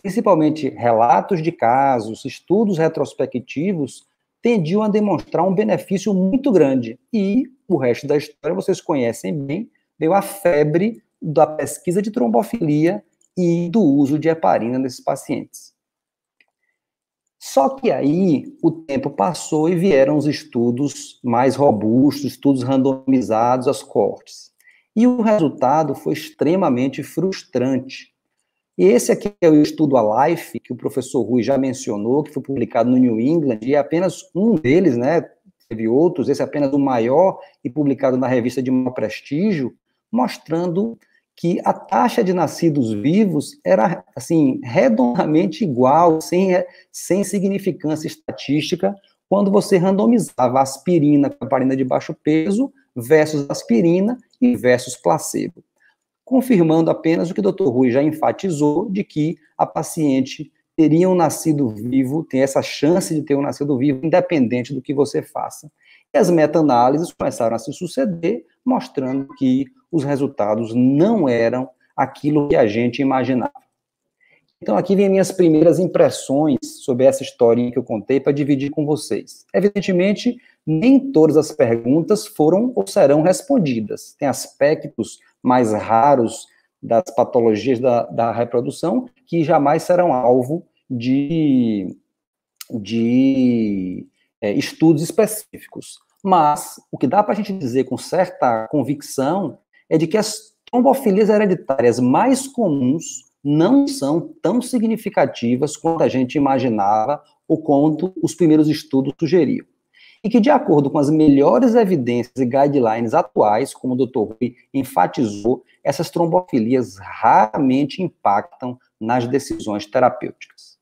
principalmente relatos de casos, estudos retrospectivos, tendiam a demonstrar um benefício muito grande e o resto da história vocês conhecem bem, veio a febre da pesquisa de trombofilia e do uso de heparina nesses pacientes. Só que aí o tempo passou e vieram os estudos mais robustos, estudos randomizados, as cortes. E o resultado foi extremamente frustrante. E esse aqui é o estudo a Life, que o professor Rui já mencionou, que foi publicado no New England, e é apenas um deles, né? teve outros, esse é apenas o maior e publicado na revista de maior prestígio, mostrando que a taxa de nascidos vivos era, assim, redondamente igual, sem, sem significância estatística, quando você randomizava aspirina com heparina de baixo peso versus aspirina e versus placebo confirmando apenas o que o Dr. Rui já enfatizou de que a paciente teriam nascido vivo, tem essa chance de ter um nascido vivo, independente do que você faça. E as meta-análises começaram a se suceder, mostrando que os resultados não eram aquilo que a gente imaginava. Então, aqui vem minhas primeiras impressões sobre essa historinha que eu contei para dividir com vocês. Evidentemente, nem todas as perguntas foram ou serão respondidas. Tem aspectos mais raros das patologias da, da reprodução, que jamais serão alvo de, de é, estudos específicos. Mas o que dá para a gente dizer com certa convicção é de que as trombofilias hereditárias mais comuns não são tão significativas quanto a gente imaginava ou quanto os primeiros estudos sugeriam e que, de acordo com as melhores evidências e guidelines atuais, como o doutor Rui enfatizou, essas trombofilias raramente impactam nas decisões terapêuticas.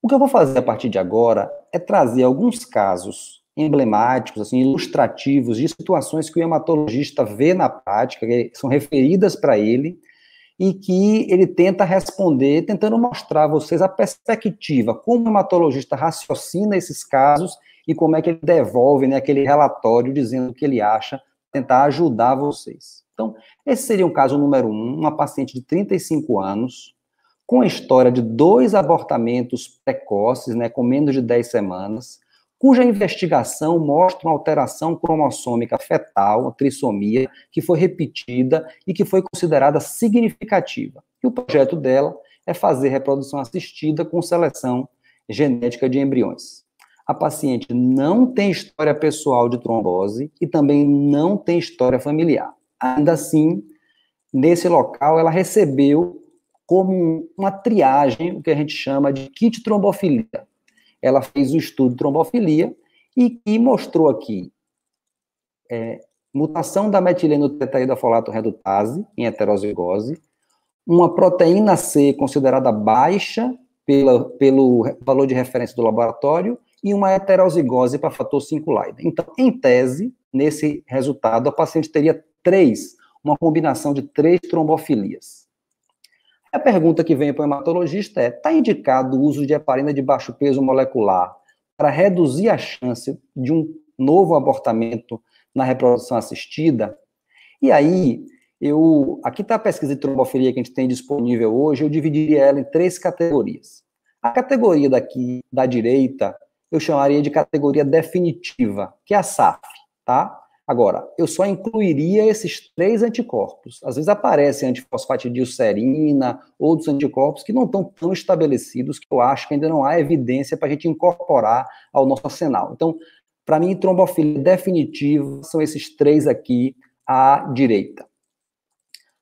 O que eu vou fazer a partir de agora é trazer alguns casos emblemáticos, assim, ilustrativos de situações que o hematologista vê na prática, que são referidas para ele e que ele tenta responder, tentando mostrar a vocês a perspectiva, como o hematologista raciocina esses casos e como é que ele devolve né, aquele relatório dizendo o que ele acha, tentar ajudar vocês. Então, esse seria um caso número um, uma paciente de 35 anos, com a história de dois abortamentos precoces, né, com menos de 10 semanas, cuja investigação mostra uma alteração cromossômica fetal, uma trissomia, que foi repetida e que foi considerada significativa. E o projeto dela é fazer reprodução assistida com seleção genética de embriões a paciente não tem história pessoal de trombose e também não tem história familiar. Ainda assim, nesse local, ela recebeu como uma triagem, o que a gente chama de kit trombofilia. Ela fez o estudo de trombofilia e, e mostrou aqui é, mutação da metileno folato redutase em heterozigose, uma proteína C considerada baixa pela, pelo valor de referência do laboratório e uma heterozigose para fator 5 Leiden. Então, em tese, nesse resultado, a paciente teria três, uma combinação de três trombofilias. A pergunta que vem para o hematologista é: está indicado o uso de heparina de baixo peso molecular para reduzir a chance de um novo abortamento na reprodução assistida? E aí, eu aqui está a pesquisa de trombofilia que a gente tem disponível hoje, eu dividiria ela em três categorias. A categoria daqui da direita eu chamaria de categoria definitiva, que é a SAF, tá? Agora, eu só incluiria esses três anticorpos. Às vezes aparecem antifosfatidilcerina, outros anticorpos que não estão tão estabelecidos, que eu acho que ainda não há evidência para a gente incorporar ao nosso arsenal. Então, para mim, trombofilia definitiva são esses três aqui à direita.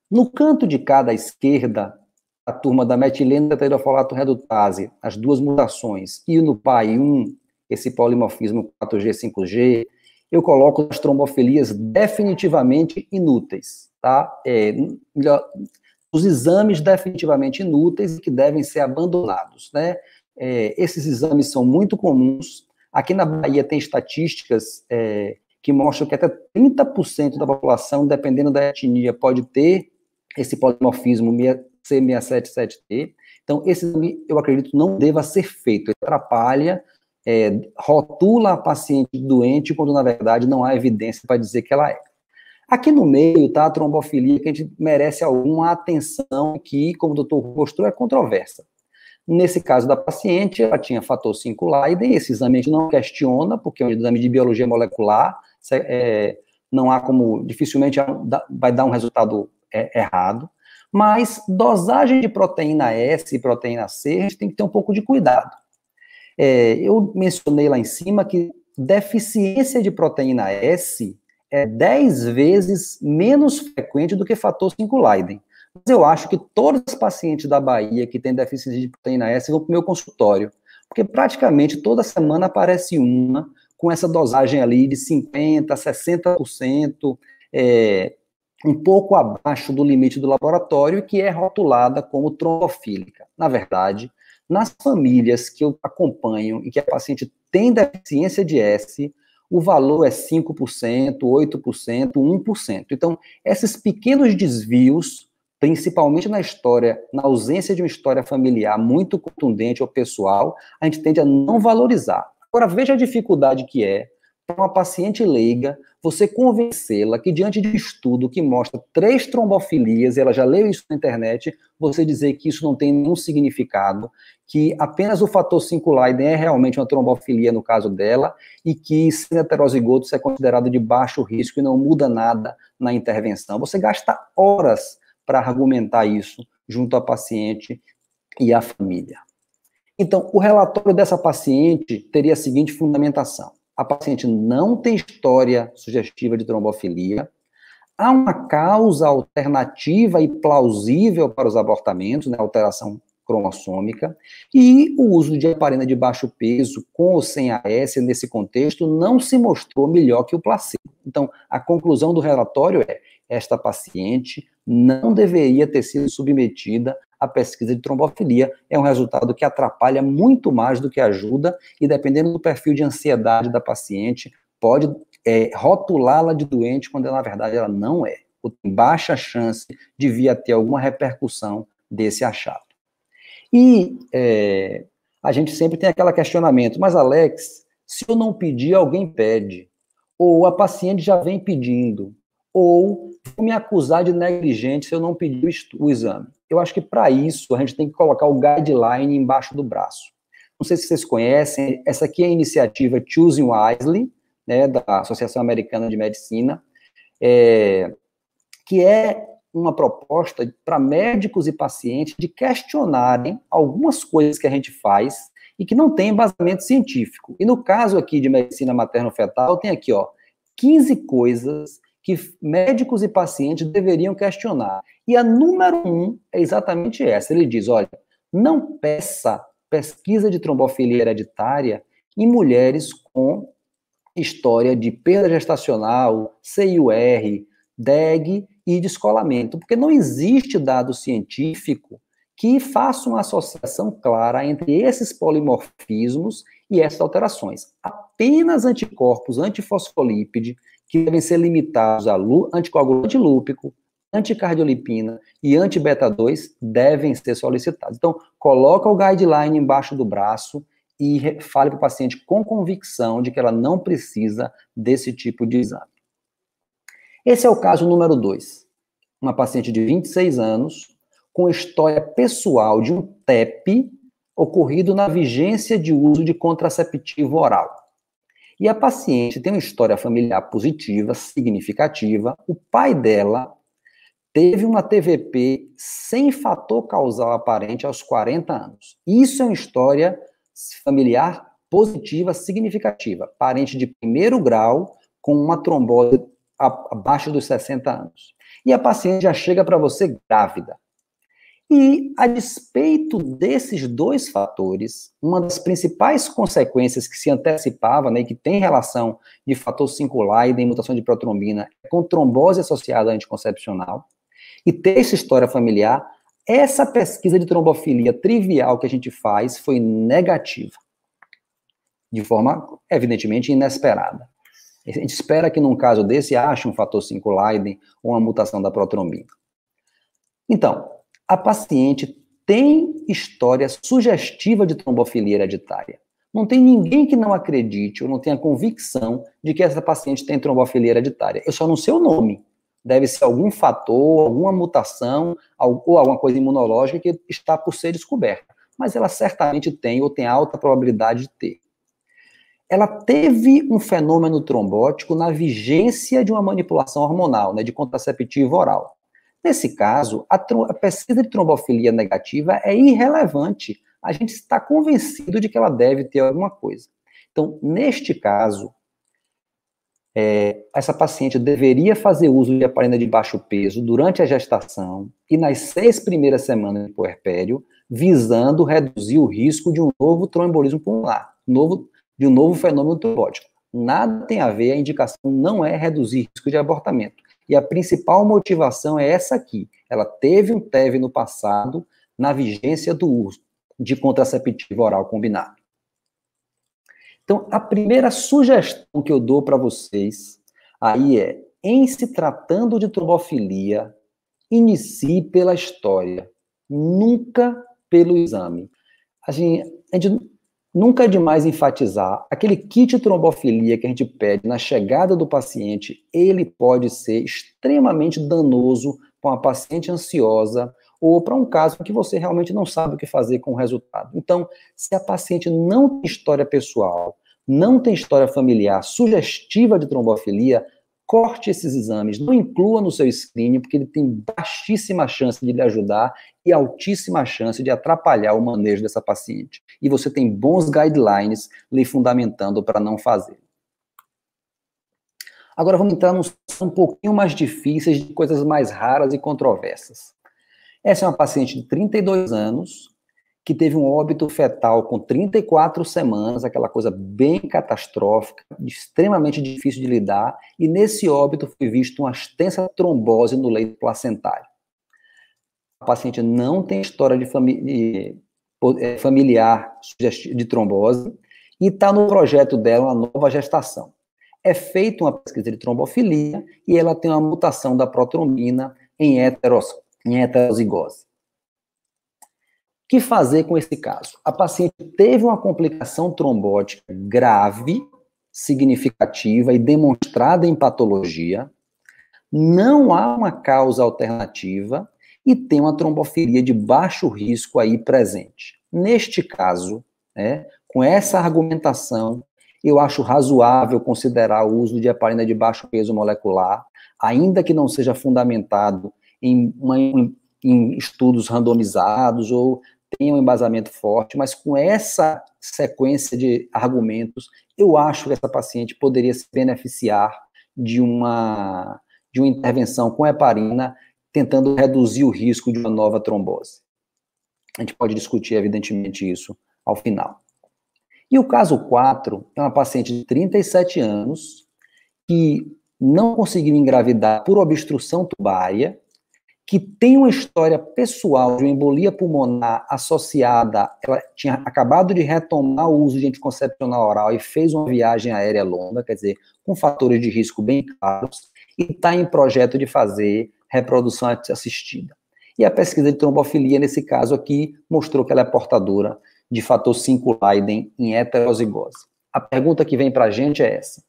No canto de cada esquerda, a turma da metileno tá tetrafolato redutase, as duas mutações, e no PAI 1, esse polimorfismo 4G, 5G, eu coloco as trombofilias definitivamente inúteis, tá? É, os exames definitivamente inúteis que devem ser abandonados, né? É, esses exames são muito comuns. Aqui na Bahia tem estatísticas é, que mostram que até 30% da população, dependendo da etnia, pode ter esse polimorfismo C677T. Então, esse exame, eu acredito, não deva ser feito. Ele atrapalha, é, rotula a paciente doente, quando na verdade não há evidência para dizer que ela é. Aqui no meio está a trombofilia, que a gente merece alguma atenção, que, como o doutor mostrou, é controversa. Nesse caso da paciente, ela tinha fator 5 Leiden, esse exame a gente não questiona, porque é um exame de biologia molecular, é, não há como, dificilmente vai dar um resultado é, errado. Mas dosagem de proteína S e proteína C, a gente tem que ter um pouco de cuidado. É, eu mencionei lá em cima que deficiência de proteína S é 10 vezes menos frequente do que fator 5 Leiden. Mas eu acho que todos os pacientes da Bahia que têm deficiência de proteína S vão para o meu consultório, porque praticamente toda semana aparece uma com essa dosagem ali de 50%, 60%. É, um pouco abaixo do limite do laboratório e que é rotulada como trombofílica. Na verdade, nas famílias que eu acompanho e que a paciente tem deficiência de S, o valor é 5%, 8%, 1%. Então, esses pequenos desvios, principalmente na história, na ausência de uma história familiar muito contundente ou pessoal, a gente tende a não valorizar. Agora, veja a dificuldade que é é uma paciente leiga, você convencê-la que diante de um estudo que mostra três trombofilias, e ela já leu isso na internet, você dizer que isso não tem nenhum significado, que apenas o fator 5 Leiden é realmente uma trombofilia no caso dela, e que cineterozigotos é considerado de baixo risco e não muda nada na intervenção. Você gasta horas para argumentar isso junto à paciente e à família. Então, o relatório dessa paciente teria a seguinte fundamentação a paciente não tem história sugestiva de trombofilia, há uma causa alternativa e plausível para os abortamentos, né, alteração cromossômica, e o uso de heparina de baixo peso com ou sem AS nesse contexto não se mostrou melhor que o placebo. Então, a conclusão do relatório é: esta paciente não deveria ter sido submetida a pesquisa de trombofilia é um resultado que atrapalha muito mais do que ajuda, e dependendo do perfil de ansiedade da paciente, pode é, rotulá-la de doente quando na verdade ela não é, ou tem baixa chance de vir a ter alguma repercussão desse achado. E é, a gente sempre tem aquele questionamento, mas Alex, se eu não pedir, alguém pede. Ou a paciente já vem pedindo. Ou me acusar de negligente se eu não pedir o, o exame eu acho que para isso a gente tem que colocar o guideline embaixo do braço. Não sei se vocês conhecem, essa aqui é a iniciativa Choosing Wisely, né, da Associação Americana de Medicina, é, que é uma proposta para médicos e pacientes de questionarem algumas coisas que a gente faz e que não tem embasamento científico. E no caso aqui de medicina materno-fetal, tem aqui, ó, 15 coisas que médicos e pacientes deveriam questionar. E a número um é exatamente essa. Ele diz: olha, não peça pesquisa de trombofilia hereditária em mulheres com história de perda gestacional, CIUR, DEG e descolamento, porque não existe dado científico que faça uma associação clara entre esses polimorfismos e essas alterações. Apenas anticorpos antifosfolípide que devem ser limitados a anticoagulante lúpico, anticardiolipina e antibeta 2 devem ser solicitados. Então, coloca o guideline embaixo do braço e fale para o paciente com convicção de que ela não precisa desse tipo de exame. Esse é o caso número 2. Uma paciente de 26 anos, com história pessoal de um TEP ocorrido na vigência de uso de contraceptivo oral. E a paciente tem uma história familiar positiva, significativa. O pai dela teve uma TVP sem fator causal aparente aos 40 anos. Isso é uma história familiar positiva, significativa. Parente de primeiro grau com uma trombose abaixo dos 60 anos. E a paciente já chega para você grávida. E, a despeito desses dois fatores, uma das principais consequências que se antecipava, né, que tem relação de fator singular e de mutação de protrombina, é com trombose associada à anticoncepcional, e ter essa história familiar, essa pesquisa de trombofilia trivial que a gente faz foi negativa. De forma, evidentemente, inesperada. A gente espera que, num caso desse, ache um fator Leiden ou uma mutação da protrombina. Então, a paciente tem história sugestiva de trombofilia hereditária. Não tem ninguém que não acredite ou não tenha convicção de que essa paciente tem trombofilia hereditária. Eu só não sei o nome. Deve ser algum fator, alguma mutação ou alguma coisa imunológica que está por ser descoberta. Mas ela certamente tem ou tem alta probabilidade de ter. Ela teve um fenômeno trombótico na vigência de uma manipulação hormonal, né, de contraceptivo oral. Nesse caso, a, a pesquisa de trombofilia negativa é irrelevante. A gente está convencido de que ela deve ter alguma coisa. Então, neste caso, é, essa paciente deveria fazer uso de aparelho de baixo peso durante a gestação e nas seis primeiras semanas de puerpério, visando reduzir o risco de um novo tromboembolismo pulmonar, novo, de um novo fenômeno trombótico. Nada tem a ver, a indicação não é reduzir risco de abortamento. E a principal motivação é essa aqui. Ela teve um TEV no passado, na vigência do uso de contraceptivo oral combinado. Então, a primeira sugestão que eu dou para vocês aí é, em se tratando de trombofilia, inicie pela história, nunca pelo exame. A gente, a gente Nunca é demais enfatizar, aquele kit trombofilia que a gente pede na chegada do paciente, ele pode ser extremamente danoso para uma paciente ansiosa ou para um caso que você realmente não sabe o que fazer com o resultado. Então, se a paciente não tem história pessoal, não tem história familiar sugestiva de trombofilia, corte esses exames, não inclua no seu screening, porque ele tem baixíssima chance de lhe ajudar e altíssima chance de atrapalhar o manejo dessa paciente. E você tem bons guidelines lhe fundamentando para não fazer. Agora vamos entrar nos um pouquinho mais difíceis, de coisas mais raras e controversas. Essa é uma paciente de 32 anos, que teve um óbito fetal com 34 semanas, aquela coisa bem catastrófica, extremamente difícil de lidar, e nesse óbito foi visto uma extensa trombose no leito placentário. A paciente não tem história de, fami de eh, familiar de trombose e está no projeto dela uma nova gestação. É feita uma pesquisa de trombofilia e ela tem uma mutação da protrombina em, heteros, em heterozigose que fazer com esse caso? A paciente teve uma complicação trombótica grave, significativa e demonstrada em patologia, não há uma causa alternativa e tem uma trombofilia de baixo risco aí presente. Neste caso, né, com essa argumentação, eu acho razoável considerar o uso de heparina de baixo peso molecular, ainda que não seja fundamentado em, uma, em estudos randomizados ou tem um embasamento forte, mas com essa sequência de argumentos, eu acho que essa paciente poderia se beneficiar de uma, de uma intervenção com heparina, tentando reduzir o risco de uma nova trombose. A gente pode discutir, evidentemente, isso ao final. E o caso 4 é uma paciente de 37 anos que não conseguiu engravidar por obstrução tubária que tem uma história pessoal de uma embolia pulmonar associada, ela tinha acabado de retomar o uso de anticoncepcional oral e fez uma viagem aérea longa, quer dizer, com fatores de risco bem claros, e está em projeto de fazer reprodução assistida. E a pesquisa de trombofilia, nesse caso aqui, mostrou que ela é portadora de fator 5 Leiden em heterozigose. A pergunta que vem para a gente é essa.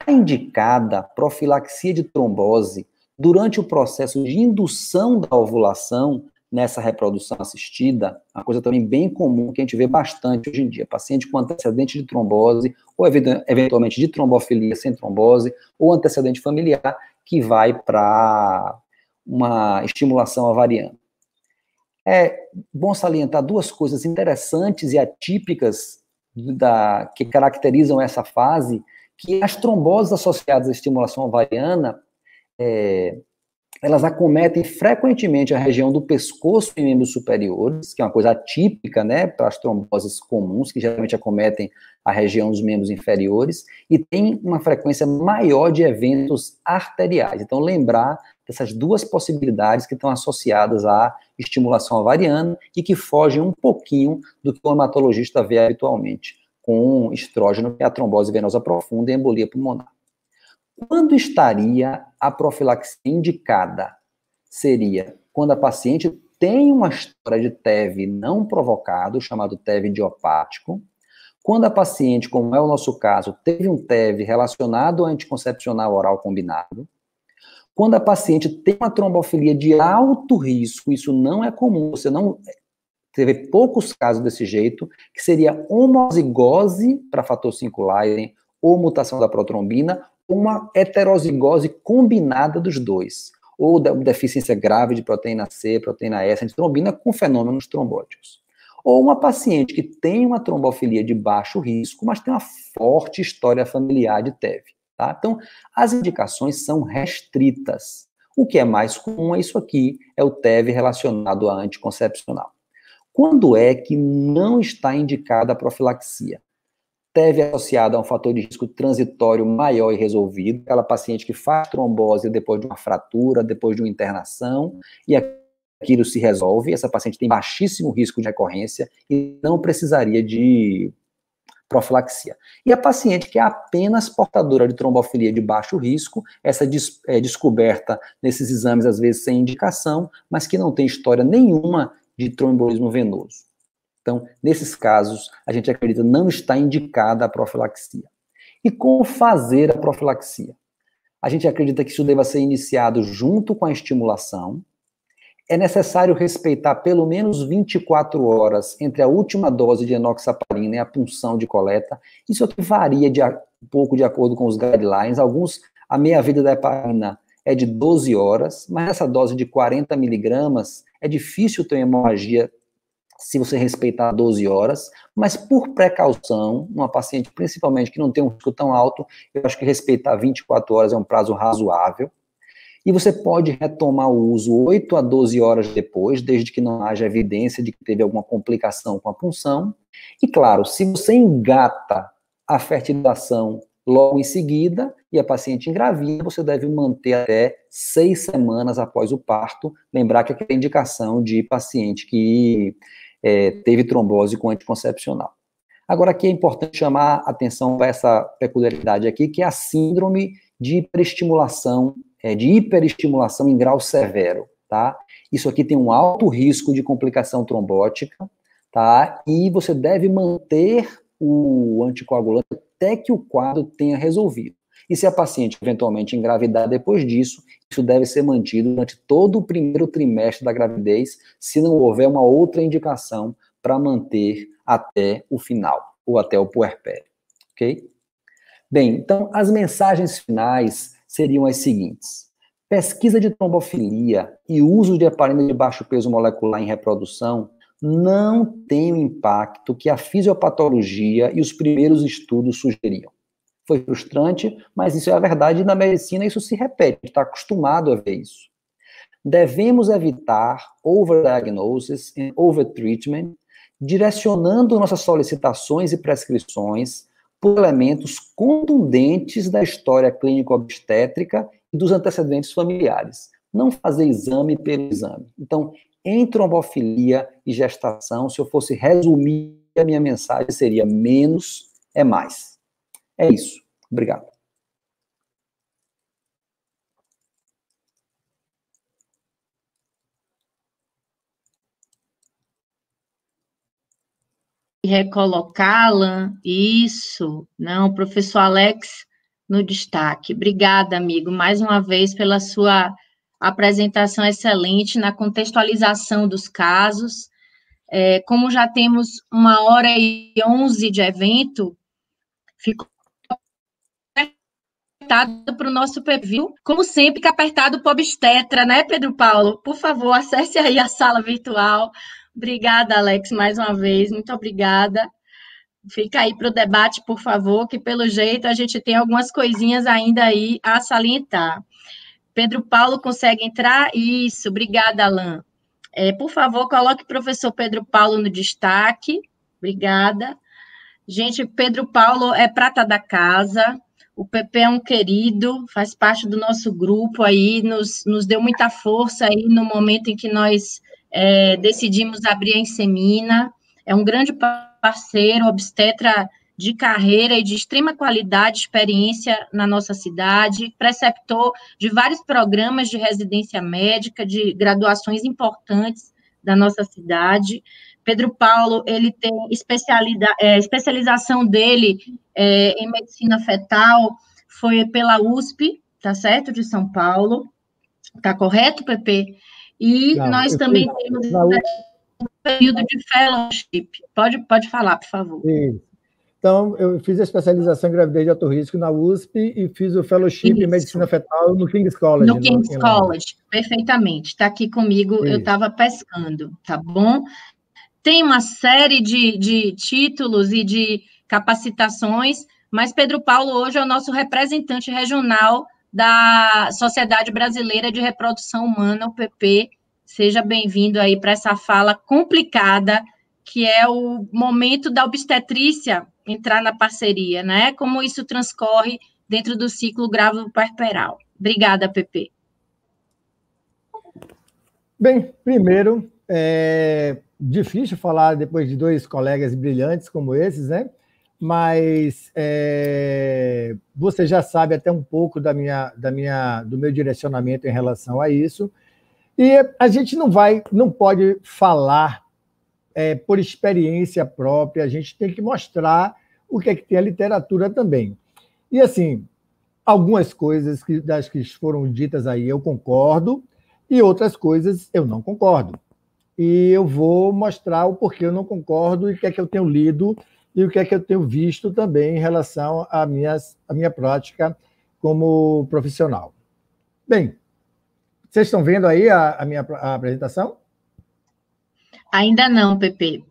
Está indicada profilaxia de trombose durante o processo de indução da ovulação, nessa reprodução assistida, uma coisa também bem comum que a gente vê bastante hoje em dia, paciente com antecedente de trombose, ou eventualmente de trombofilia sem trombose, ou antecedente familiar, que vai para uma estimulação ovariana. É bom salientar duas coisas interessantes e atípicas da, que caracterizam essa fase, que as tromboses associadas à estimulação ovariana, é, elas acometem frequentemente a região do pescoço e membros superiores, que é uma coisa típica, né, para as tromboses comuns, que geralmente acometem a região dos membros inferiores, e tem uma frequência maior de eventos arteriais. Então, lembrar dessas duas possibilidades que estão associadas à estimulação ovariana e que fogem um pouquinho do que o hematologista vê habitualmente, com estrógeno, que é a trombose venosa profunda e embolia pulmonar. Quando estaria a profilaxia indicada? Seria quando a paciente tem uma história de TEV não provocado, chamado TEV idiopático. Quando a paciente, como é o nosso caso, teve um TEV relacionado ao anticoncepcional oral combinado. Quando a paciente tem uma trombofilia de alto risco, isso não é comum, você não é, teve poucos casos desse jeito, que seria homozigose para fator 5 Leiden ou mutação da protrombina uma heterozigose combinada dos dois, ou da deficiência grave de proteína C, proteína S, antitrombina, com fenômenos trombóticos. Ou uma paciente que tem uma trombofilia de baixo risco, mas tem uma forte história familiar de TEV. Tá? Então, as indicações são restritas. O que é mais comum é isso aqui, é o TEV relacionado a anticoncepcional. Quando é que não está indicada a profilaxia? teve associado a um fator de risco transitório maior e resolvido, aquela paciente que faz trombose depois de uma fratura, depois de uma internação, e aquilo se resolve, essa paciente tem baixíssimo risco de recorrência e não precisaria de profilaxia. E a paciente que é apenas portadora de trombofilia de baixo risco, essa des é descoberta nesses exames, às vezes sem indicação, mas que não tem história nenhuma de tromboembolismo venoso. Então, nesses casos, a gente acredita não está indicada a profilaxia. E como fazer a profilaxia? A gente acredita que isso deva ser iniciado junto com a estimulação. É necessário respeitar pelo menos 24 horas entre a última dose de enoxaparina e a punção de coleta. Isso aqui varia de, um pouco de acordo com os guidelines. Alguns, a meia-vida da heparina é de 12 horas, mas essa dose de 40 miligramas é difícil ter hemorragia se você respeitar 12 horas, mas por precaução, uma paciente principalmente que não tem um risco tão alto, eu acho que respeitar 24 horas é um prazo razoável. E você pode retomar o uso 8 a 12 horas depois, desde que não haja evidência de que teve alguma complicação com a punção. E claro, se você engata a fertilização logo em seguida e a paciente engravida, você deve manter até seis semanas após o parto. Lembrar que aqui é a indicação de paciente que é, teve trombose com anticoncepcional. Agora, aqui é importante chamar atenção para essa peculiaridade aqui, que é a síndrome de hiperestimulação, é, de hiperestimulação em grau severo, tá? Isso aqui tem um alto risco de complicação trombótica, tá? E você deve manter o anticoagulante até que o quadro tenha resolvido. E se a paciente eventualmente engravidar depois disso, isso deve ser mantido durante todo o primeiro trimestre da gravidez, se não houver uma outra indicação para manter até o final ou até o puerpério, ok? Bem, então as mensagens finais seriam as seguintes: pesquisa de trombofilia e uso de aparelho de baixo peso molecular em reprodução não tem o impacto que a fisiopatologia e os primeiros estudos sugeriam. Foi frustrante, mas isso é a verdade. E na medicina isso se repete, está acostumado a ver isso. Devemos evitar overdiagnosis e overtreatment, direcionando nossas solicitações e prescrições por elementos contundentes da história clínico-obstétrica e dos antecedentes familiares. Não fazer exame pelo exame. Então, em trombofilia e gestação, se eu fosse resumir a minha mensagem, seria menos é mais. É isso. Obrigado. recolocá-la. Isso, não, professor Alex no destaque. Obrigada, amigo, mais uma vez pela sua apresentação excelente na contextualização dos casos. É, como já temos uma hora e onze de evento, ficou apertado para o nosso perfil. Como sempre, que apertado para obstetra, né, Pedro Paulo? Por favor, acesse aí a sala virtual. Obrigada, Alex, mais uma vez. Muito obrigada. Fica aí para o debate, por favor, que pelo jeito a gente tem algumas coisinhas ainda aí a salientar. Pedro Paulo consegue entrar? Isso, obrigada, Alain. É, por favor, coloque o professor Pedro Paulo no destaque. Obrigada. Gente, Pedro Paulo é prata da casa, o Pepe é um querido, faz parte do nosso grupo aí, nos, nos deu muita força aí no momento em que nós é, decidimos abrir a Insemina. É um grande parceiro, obstetra de carreira e de extrema qualidade, experiência na nossa cidade, preceptor de vários programas de residência médica, de graduações importantes da nossa cidade. Pedro Paulo, ele tem é, especialização dele é, em medicina fetal, foi pela USP, tá certo? De São Paulo. Tá correto, Pepe? E Não, nós também fui, temos um período de fellowship. Pode, pode falar, por favor. Sim. Então, eu fiz a especialização em gravidez de alto risco na USP e fiz o fellowship Isso. em medicina fetal no King's College. No King's no... College, perfeitamente. Está aqui comigo, Isso. eu estava pescando, tá bom? tem uma série de, de títulos e de capacitações, mas Pedro Paulo hoje é o nosso representante regional da Sociedade Brasileira de Reprodução Humana, o PP. Seja bem-vindo aí para essa fala complicada, que é o momento da obstetrícia entrar na parceria, né? Como isso transcorre dentro do ciclo grávido perperal Obrigada, PP. Bem, primeiro, é, difícil falar depois de dois colegas brilhantes como esses, né? Mas é, você já sabe até um pouco da minha, da minha, do meu direcionamento em relação a isso. E a gente não vai, não pode falar é, por experiência própria. A gente tem que mostrar o que é que tem a literatura também. E assim, algumas coisas que, das que foram ditas aí eu concordo e outras coisas eu não concordo e eu vou mostrar o porquê eu não concordo e o que é que eu tenho lido e o que é que eu tenho visto também em relação à, minha à minha prática como profissional. Bem, vocês estão vendo aí a, a minha a apresentação? Ainda não, Pepe.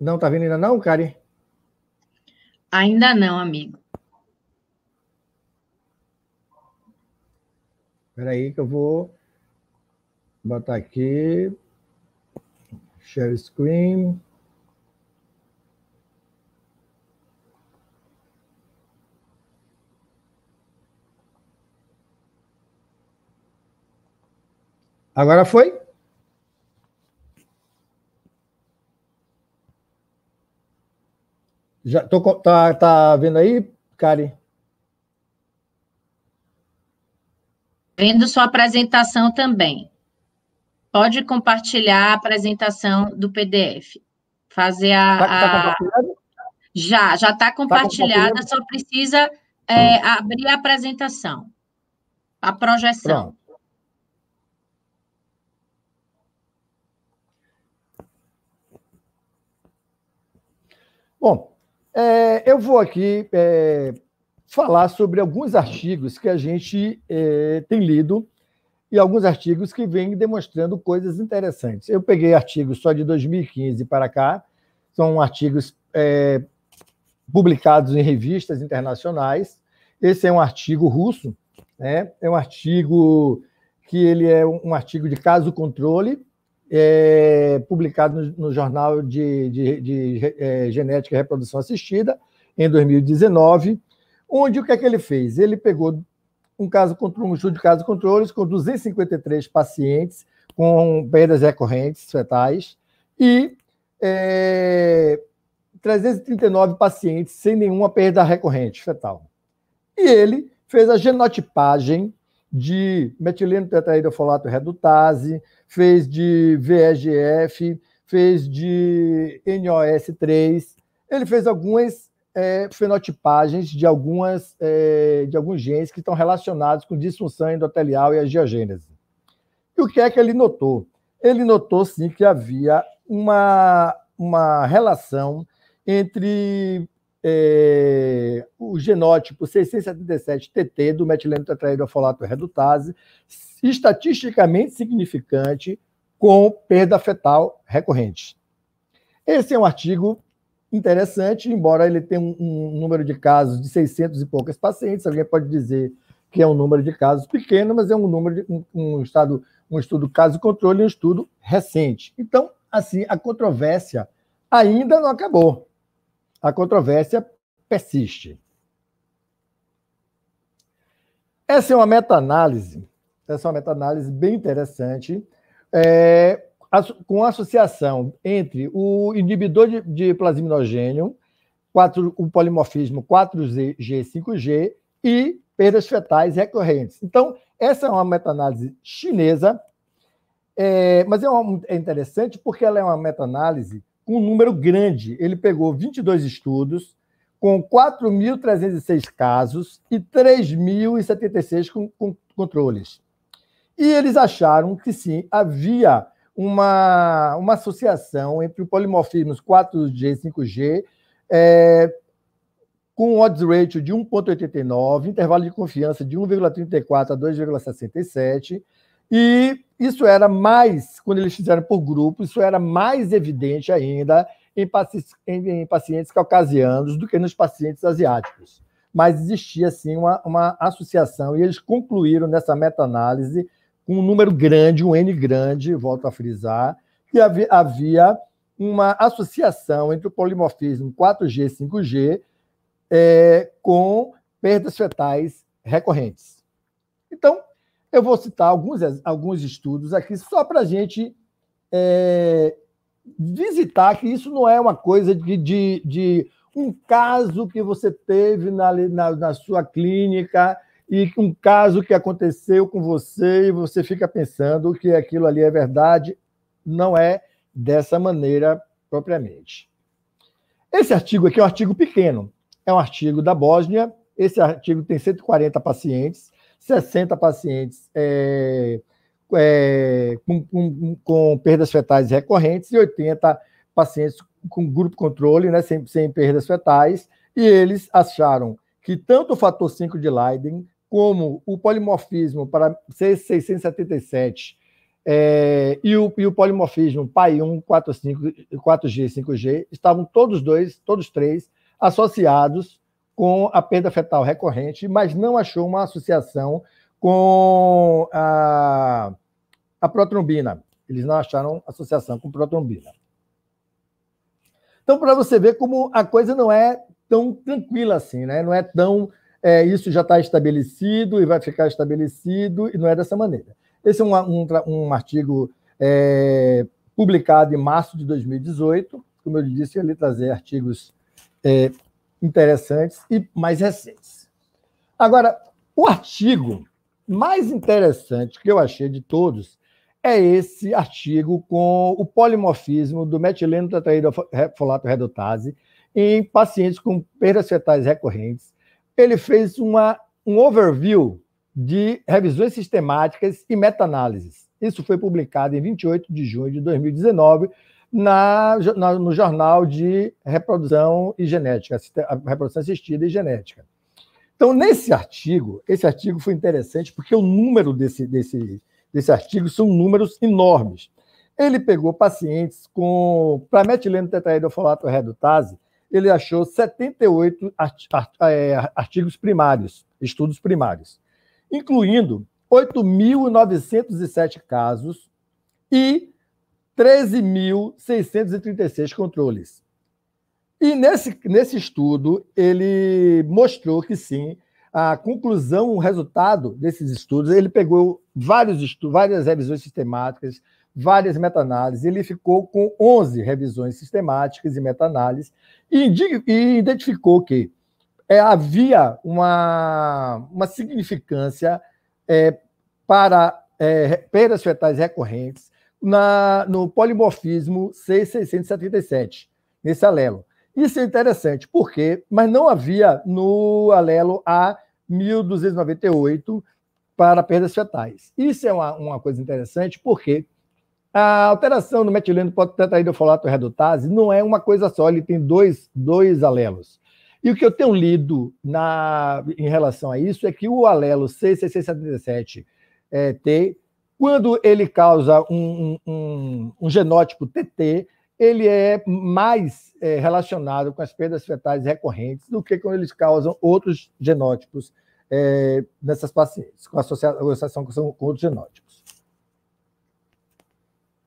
Não está vendo ainda não, Karen? Ainda não, amigo. Espera aí que eu vou botar aqui. Share screen. Agora foi? Já tô, tá, tá vendo aí, Karen? Vendo sua apresentação também. Pode compartilhar a apresentação do PDF. Fazer a. Tá, tá Já, já está tá compartilhada, tá só precisa é, abrir a apresentação. A projeção. Pronto. Bom, é, eu vou aqui é, falar sobre alguns artigos que a gente é, tem lido e alguns artigos que vêm demonstrando coisas interessantes. Eu peguei artigos só de 2015 para cá, são artigos é, publicados em revistas internacionais. Esse é um artigo russo, né? é um artigo que ele é um artigo de caso controle, é, publicado no, no, Jornal de, de, de, de Genética e Reprodução Assistida, em 2019. Onde o que é que ele fez? Ele pegou um caso um estudo de casos controles com 253 pacientes com perdas recorrentes fetais e é, 339 pacientes sem nenhuma perda recorrente fetal. E ele fez a genotipagem de metileno tetraidrofolato redutase, fez de VEGF, fez de NOS3. Ele fez algumas é, fenotipagens de, algumas, é, de alguns genes que estão relacionados com disfunção endotelial e a geogênese. E o que é que ele notou? Ele notou, sim, que havia uma, uma relação entre é, o genótipo 677TT do metileno tetraidrofolato redutase, estatisticamente significante com perda fetal recorrente. Esse é um artigo interessante, embora ele tenha um, um, número de casos de 600 e poucas pacientes, alguém pode dizer que é um número de casos pequeno, mas é um número de um, um estado, um estudo caso-controle, um estudo recente. Então, assim, a controvérsia ainda não acabou. A controvérsia persiste. Essa é uma meta-análise, essa é uma meta-análise bem interessante, é, com associação entre o inibidor de, de plasminogênio, 4, o polimorfismo 4G5G e perdas fetais recorrentes. Então, essa é uma meta-análise chinesa, é, mas é, uma, é interessante porque ela é uma meta-análise com um número grande. Ele pegou 22 estudos, com 4.306 casos e 3.076 com, com, controles. E eles acharam que sim, havia uma, uma associação entre o polimorfismo 4G e 5G é, com odds ratio de 1,89, intervalo de confiança de 1,34 a 2,67, e isso era mais, quando eles fizeram por grupo, isso era mais evidente ainda em, paci em, em pacientes caucasianos do que nos pacientes asiáticos. Mas existia, sim, uma, uma associação, e eles concluíram nessa meta-análise com um número grande, um N grande, volto a frisar, que havia uma associação entre o polimorfismo 4G e 5G é, com perdas fetais recorrentes. Então, eu vou citar alguns, alguns estudos aqui só para a gente é, visitar que isso não é uma coisa de, de, de um caso que você teve na, na, na sua clínica e um caso que aconteceu com você e você fica pensando que aquilo ali é verdade, não é dessa maneira propriamente. Esse artigo aqui é um artigo pequeno, é um artigo da Bósnia, esse artigo tem 140 pacientes, 60 pacientes é, é, com, com, com, perdas fetais recorrentes e 80 pacientes com grupo controle, né, sem, sem perdas fetais, e eles acharam que tanto o fator 5 de Leiden como o polimorfismo para C677 é, e, o, e o polimorfismo PAI1, 4G, 5G, estavam todos dois, todos três, associados com a perda fetal recorrente, mas não achou uma associação com a, a protrombina. Eles não acharam associação com protrombina. Então, para você ver como a coisa não é tão tranquila assim, né? Não é tão é, isso já está estabelecido e vai ficar estabelecido, e não é dessa maneira. Esse é um, um, um artigo é, publicado em março de 2018. Como eu disse, ele trazer artigos é, interessantes e mais recentes. Agora, o artigo mais interessante que eu achei de todos é esse artigo com o polimorfismo do metileno folato redutase em pacientes com perdas fetais recorrentes ele fez uma, um overview de revisões sistemáticas e meta-análises. Isso foi publicado em 28 de junho de 2019 na, na, no Jornal de Reprodução e Genética, Reprodução Assistida e Genética. Então, nesse artigo, esse artigo foi interessante porque o número desse, desse, desse artigo são números enormes. Ele pegou pacientes com prametileno tetraidofolato redutase ele achou 78 é, artigos primários, estudos primários, incluindo 8.907 casos e 13.636 controles. E nesse, nesse estudo, ele mostrou que sim, a conclusão, o resultado desses estudos, ele pegou vários estudos, várias revisões sistemáticas, várias meta-análises. Ele ficou com 11 revisões sistemáticas e meta-análises e, identificou que é, havia uma, uma significância é, para é, perdas fetais recorrentes na, no polimorfismo C677, nesse alelo. Isso é interessante, porque, mas não havia no alelo A1298 para perdas fetais. Isso é uma, uma coisa interessante, porque a alteração do metileno tetraidrofolato redutase não é uma coisa só, ele tem dois, dois alelos. E o que eu tenho lido na, em relação a isso é que o alelo C677T, é, quando ele causa um, um, um, genótipo TT, ele é mais é, relacionado com as perdas fetais recorrentes do que quando eles causam outros genótipos é, nessas pacientes, com associação com outros genótipos.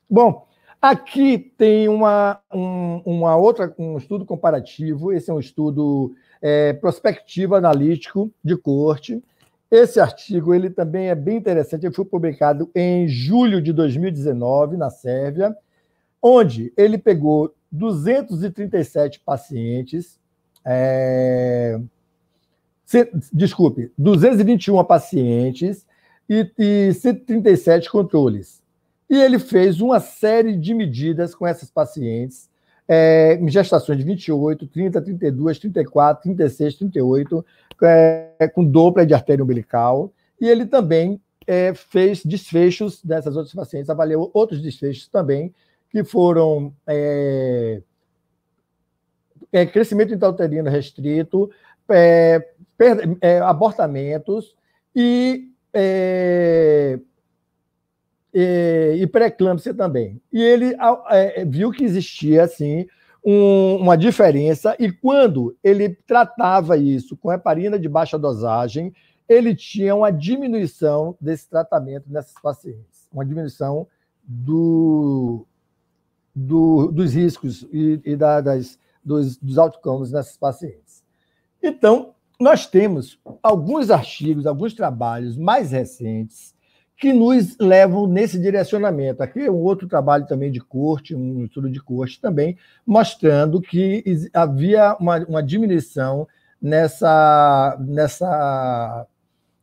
Bom, aqui tem uma, um, uma outra, um estudo comparativo. Esse é um estudo é, prospectivo analítico de corte. Esse artigo ele também é bem interessante. Ele foi publicado em julho de 2019 na Sérvia, onde ele pegou 237 pacientes. É, se, desculpe, 221 pacientes e, e 137 controles. E ele fez uma série de medidas com essas pacientes, é, em gestações de 28, 30, 32, 34, 36, 38, é, com dupla de artéria umbilical. E ele também é, fez desfechos dessas outras pacientes, avaliou outros desfechos também, que foram é, é, crescimento intrauterino restrito, é, per, é, abortamentos e é, e, e pré-eclâmpsia também. E ele é, é, viu que existia, assim, um, uma diferença, e quando ele tratava isso com heparina de baixa dosagem, ele tinha uma diminuição desse tratamento nessas pacientes, uma diminuição do, do dos riscos e, e da, das, dos, dos outcomes nessas pacientes. Então, nós temos alguns artigos, alguns trabalhos mais recentes que nos levam nesse direcionamento. Aqui é um outro trabalho também de corte, um estudo de corte também, mostrando que havia uma, uma diminuição nessa, nessa.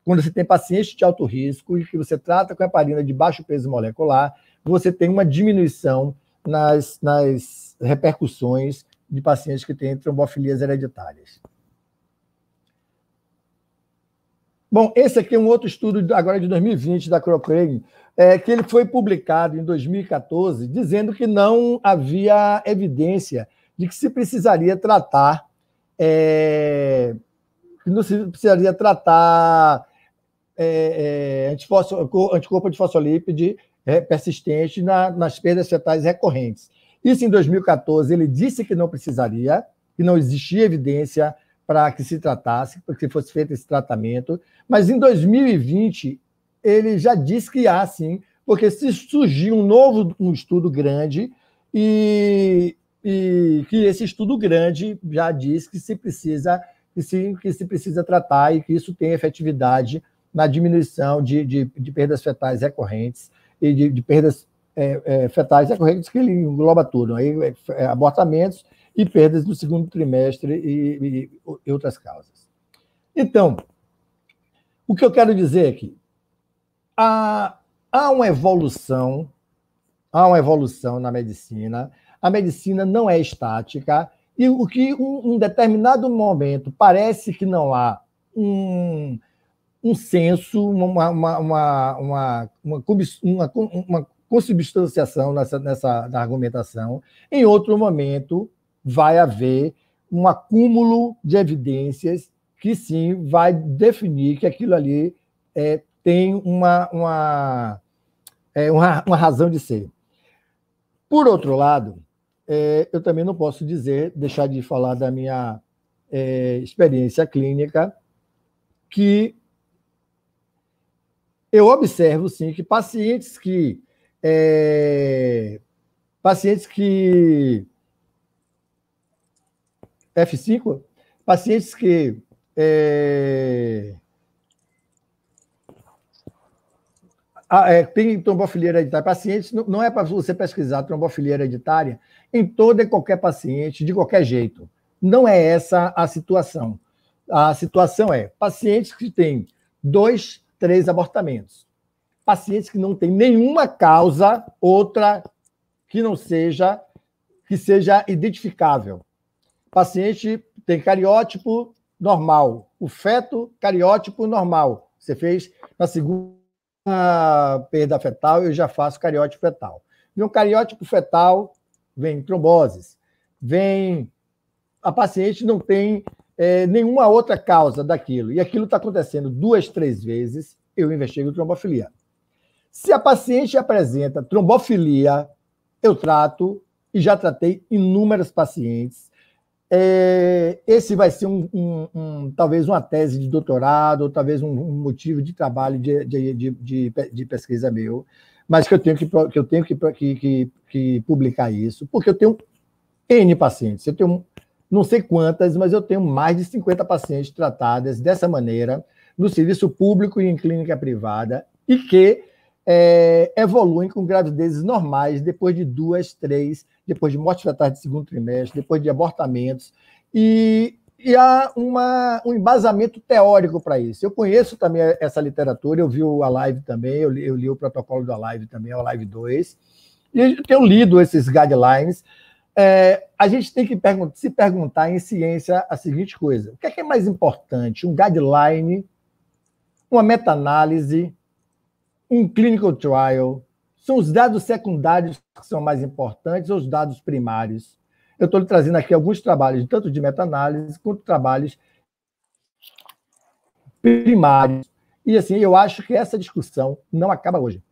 Quando você tem pacientes de alto risco e que você trata com heparina de baixo peso molecular, você tem uma diminuição nas, nas repercussões de pacientes que têm trombofilias hereditárias. Bom, esse aqui é um outro estudo agora de 2020 da Cochrane, é, que ele foi publicado em 2014, dizendo que não havia evidência de que se precisaria tratar é, que não se precisaria tratar é, é, anticorpo de fosfolípide é, persistente na, nas perdas fetais recorrentes. Isso em 2014 ele disse que não precisaria, que não existia evidência para que se tratasse, para que fosse feito esse tratamento. Mas em 2020, ele já disse que há sim, porque se surgir um novo um estudo grande e, e que esse estudo grande já diz que se precisa que se, que se precisa tratar e que isso tem efetividade na diminuição de, de, de perdas fetais recorrentes e de, de perdas é, é, fetais recorrentes que ele engloba tudo, aí, né? é, é, abortamentos e perdas no segundo trimestre e, e, e outras causas. Então, o que eu quero dizer é que há, há uma evolução, há uma evolução na medicina. A medicina não é estática, e o que um, um determinado momento parece que não há um, um senso, uma, uma, uma, uma, uma, uma, uma consubstanciação nessa, nessa argumentação. Em outro momento, vai haver um acúmulo de evidências que sim vai definir que aquilo ali é, tem uma, uma, é, uma, uma, razão de ser. Por outro lado, é, eu também não posso dizer, deixar de falar da minha é, experiência clínica, que eu observo sim que pacientes que é, pacientes que F5, pacientes que é, ah, é, tem trombofilia hereditária. Pacientes, não, não é para você pesquisar trombofilia hereditária em todo e qualquer paciente, de qualquer jeito. Não é essa a situação. A situação é pacientes que têm dois, três abortamentos. Pacientes que não têm nenhuma causa outra que não seja que seja identificável paciente tem cariótipo normal, o feto cariótipo normal. Você fez na segunda perda fetal, eu já faço cariótipo fetal. De um cariótipo fetal, vem tromboses, vem. A paciente não tem é, nenhuma outra causa daquilo. E aquilo está acontecendo duas, três vezes, eu investigo trombofilia. Se a paciente apresenta trombofilia, eu trato e já tratei inúmeros pacientes é, esse vai ser um, um, um, talvez uma tese de doutorado, ou talvez um, um motivo de trabalho de, de, de, de, pesquisa meu, mas que eu tenho, que, que, eu tenho que, que, que publicar isso, porque eu tenho N pacientes, eu tenho não sei quantas, mas eu tenho mais de 50 pacientes tratadas dessa maneira, no serviço público e em clínica privada, e que é, evoluem com gravidezes normais depois de duas, três, depois de morte fetais de segundo trimestre, depois de abortamentos, e, e há uma, um embasamento teórico para isso. Eu conheço também essa literatura, eu vi o Alive também, eu li, eu li o protocolo do Alive também, o Alive 2, e eu tenho lido esses guidelines, é, a gente tem que pergun se perguntar em ciência a seguinte coisa: o que é, que é mais importante? Um guideline, uma meta-análise, um clinical trial, são os dados secundários que são mais importantes ou os dados primários? Eu estou trazendo aqui alguns trabalhos, tanto de meta-análise quanto trabalhos primários. E assim, eu acho que essa discussão não acaba hoje.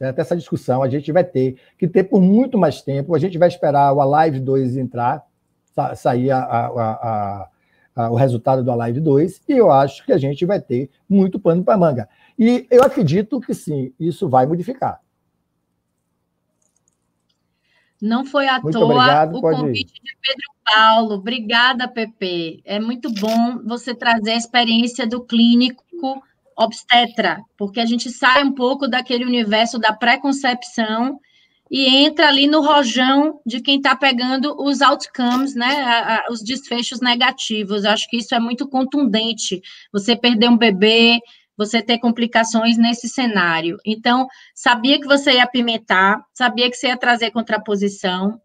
Certo? Essa discussão a gente vai ter que ter por muito mais tempo. A gente vai esperar o Alive 2 entrar, sair a, a, a, o resultado do Alive 2, e eu acho que a gente vai ter muito pano para manga. E eu acredito que sim, isso vai modificar. Não foi à muito toa obrigado, o convite ir. de Pedro Paulo. Obrigada, Pepe. É muito bom você trazer a experiência do clínico obstetra, porque a gente sai um pouco daquele universo da pré-concepção e entra ali no rojão de quem está pegando os outcomes, né, a, a, os desfechos negativos. Eu acho que isso é muito contundente. Você perder um bebê, você ter complicações nesse cenário. Então, sabia que você ia apimentar, sabia que você ia trazer contraposição.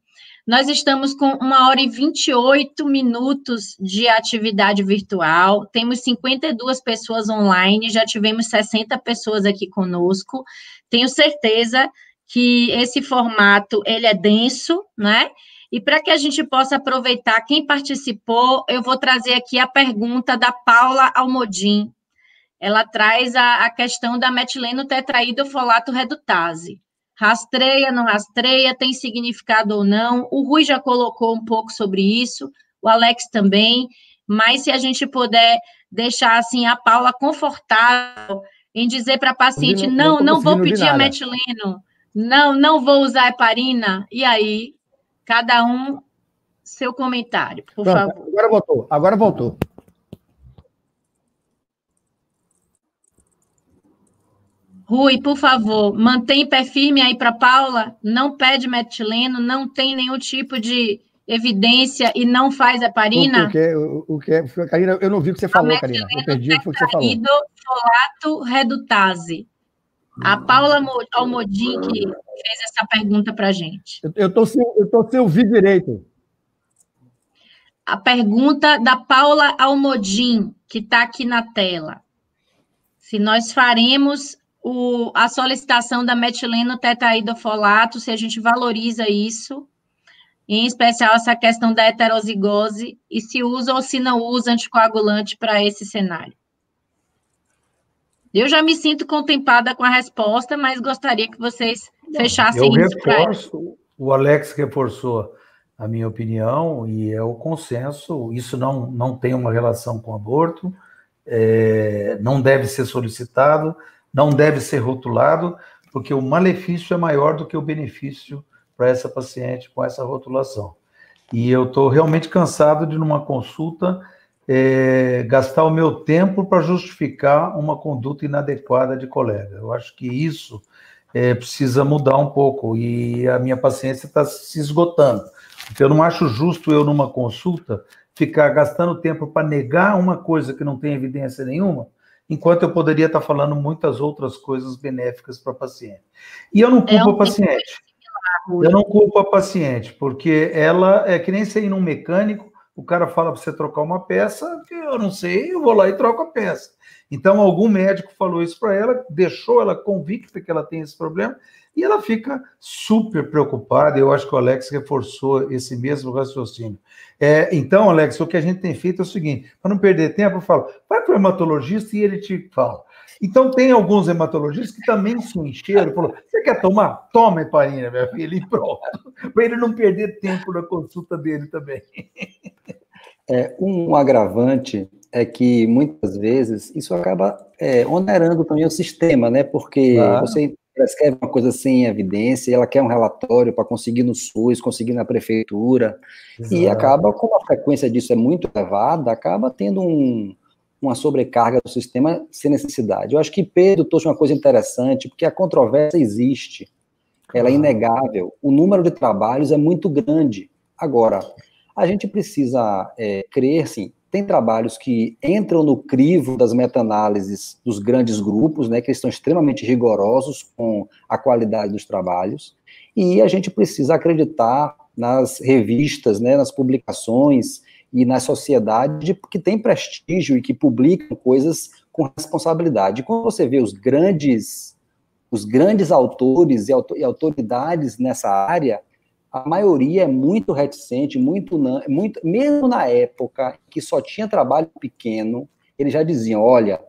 Nós estamos com uma hora e 28 minutos de atividade virtual, temos 52 pessoas online, já tivemos 60 pessoas aqui conosco. Tenho certeza que esse formato ele é denso, né? E para que a gente possa aproveitar quem participou, eu vou trazer aqui a pergunta da Paula Almodim, ela traz a, a questão da metileno tetraidofolato redutase. Rastreia, não rastreia, tem significado ou não? O Rui já colocou um pouco sobre isso, o Alex também, mas se a gente puder deixar assim a Paula confortável em dizer para a paciente, não, não, não vou pedir a metileno, não, não vou usar heparina, e aí, cada um seu comentário, por Pronto, favor. Agora voltou, agora voltou. Rui, por favor, mantém pé firme aí para Paula, não pede metileno, não tem nenhum tipo de evidência e não faz heparina? O, o que, é, o, o que, Karina, eu não vi o que você falou, Karina. Eu perdi tá o que você falou. folato redutase. A Paula Almodim que fez essa pergunta para a gente. Eu estou sem, ouvir direito. A pergunta da Paula Almodim, que está aqui na tela. Se nós faremos o, a solicitação da metileno tetraidofolato, se a gente valoriza isso, em especial essa questão da heterozigose, e se usa ou se não usa anticoagulante para esse cenário. Eu já me sinto contemplada com a resposta, mas gostaria que vocês fechassem eu isso reforço, O Alex reforçou a minha opinião e é o consenso. Isso não, não tem uma relação com aborto, é, não deve ser solicitado, não deve ser rotulado, porque o malefício é maior do que o benefício para essa paciente com essa rotulação. E eu estou realmente cansado de, numa consulta, é, gastar o meu tempo para justificar uma conduta inadequada de colega. Eu acho que isso é, precisa mudar um pouco e a minha paciência está se esgotando. Então, eu não acho justo eu, numa consulta, ficar gastando tempo para negar uma coisa que não tem evidência nenhuma enquanto eu poderia estar falando muitas outras coisas benéficas para a paciente. E eu não é culpo é um a paciente. Eu não culpo a paciente, porque ela é que nem você ir num mecânico, o cara fala para você trocar uma peça, eu não sei, eu vou lá e troco a peça. Então, algum médico falou isso para ela, deixou ela convicta que ela tem esse problema, e ela fica super preocupada. Eu acho que o Alex reforçou esse mesmo raciocínio. É, então, Alex, o que a gente tem feito é o seguinte: para não perder tempo, eu falo, vai para o hematologista e ele te fala. Então, tem alguns hematologistas que também se encheram, falou: você quer tomar? Toma heparina, minha filha, e pronto. <laughs> Para ele não perder tempo na consulta dele também. <laughs> É, um agravante é que, muitas vezes, isso acaba é, onerando também o sistema, né? Porque você prescreve uma coisa sem evidência, ela quer um relatório para conseguir no SUS, conseguir na prefeitura, Exato. e acaba, como a frequência disso é muito elevada, acaba tendo um, uma sobrecarga do sistema sem necessidade. Eu acho que Pedro trouxe uma coisa interessante, porque a controvérsia existe, ela é inegável, o número de trabalhos é muito grande. Agora, a gente precisa é, crer, sim, tem trabalhos que entram no crivo das meta-análises dos grandes grupos, né, que eles são extremamente rigorosos com a qualidade dos trabalhos, e a gente precisa acreditar nas revistas, né, nas publicações e na sociedade que tem prestígio e que publicam coisas com responsabilidade. Quando você vê os grandes os grandes autores e autoridades nessa área, a maioria é muito reticente, muito, muito mesmo na época que só tinha trabalho pequeno, eles já diziam, olha,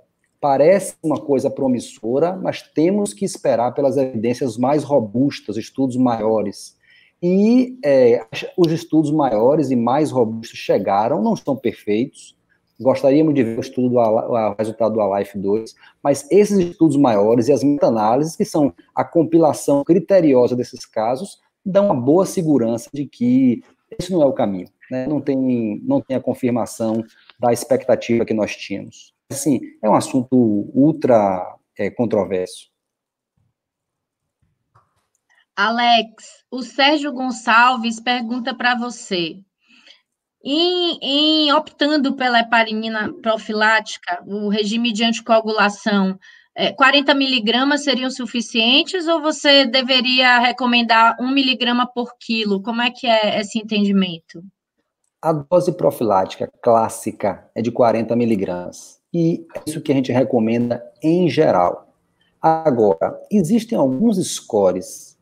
parece uma coisa promissora, mas temos que esperar pelas evidências mais robustas, estudos maiores. E é, os estudos maiores e mais robustos chegaram, não estão perfeitos. Gostaríamos de ver o estudo do o resultado do Alife 2, mas esses estudos maiores e as meta-análises, que são a compilação criteriosa desses casos, dá uma boa segurança de que esse não é o caminho. Né? Não, tem, não tem a confirmação da expectativa que nós tínhamos. Assim, é um assunto ultra é, controverso. Alex, o Sérgio Gonçalves pergunta para você. Em, em, optando pela heparina profilática, o regime de anticoagulação, 40 é, miligramas seriam suficientes ou você deveria recomendar 1 miligrama por quilo? Como é que é esse entendimento? A dose profilática clássica é de 40 miligramas e é isso que a gente recomenda em geral. Agora, existem alguns scores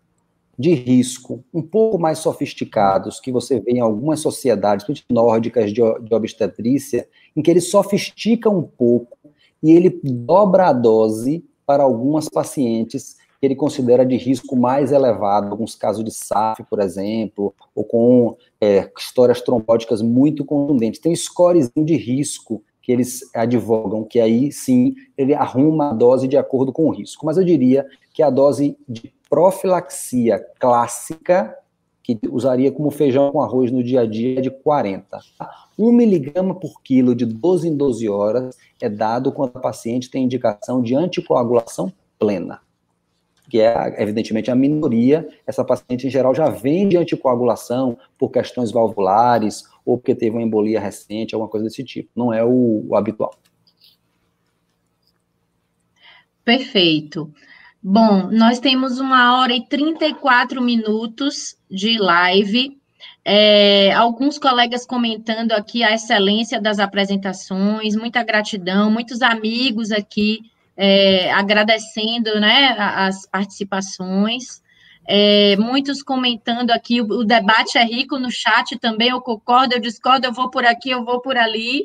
de risco um pouco mais sofisticados que você vê em algumas sociedades, principalmente nórdicas de, de obstetrícia, em que eles sofisticam um pouco e ele dobra a dose para algumas pacientes que ele considera de risco mais elevado, alguns casos de SAF, por exemplo, ou com é, histórias trombóticas muito contundentes. Tem um scorezinho de risco que eles advogam, que aí sim ele arruma a dose de acordo com o risco. Mas eu diria que a dose de profilaxia clássica que usaria como feijão com arroz no dia a dia, é de 40. um miligrama por quilo de 12 em 12 horas é dado quando a paciente tem indicação de anticoagulação plena, que é, evidentemente, a minoria. Essa paciente, em geral, já vem de anticoagulação por questões valvulares ou porque teve uma embolia recente, alguma coisa desse tipo. Não é o, o habitual. Perfeito. Bom, nós temos uma hora e 34 minutos de live. É, alguns colegas comentando aqui a excelência das apresentações, muita gratidão, muitos amigos aqui é, agradecendo né, as participações. É, muitos comentando aqui, o, o, debate é rico no chat também, eu concordo, eu discordo, eu vou por aqui, eu vou por ali,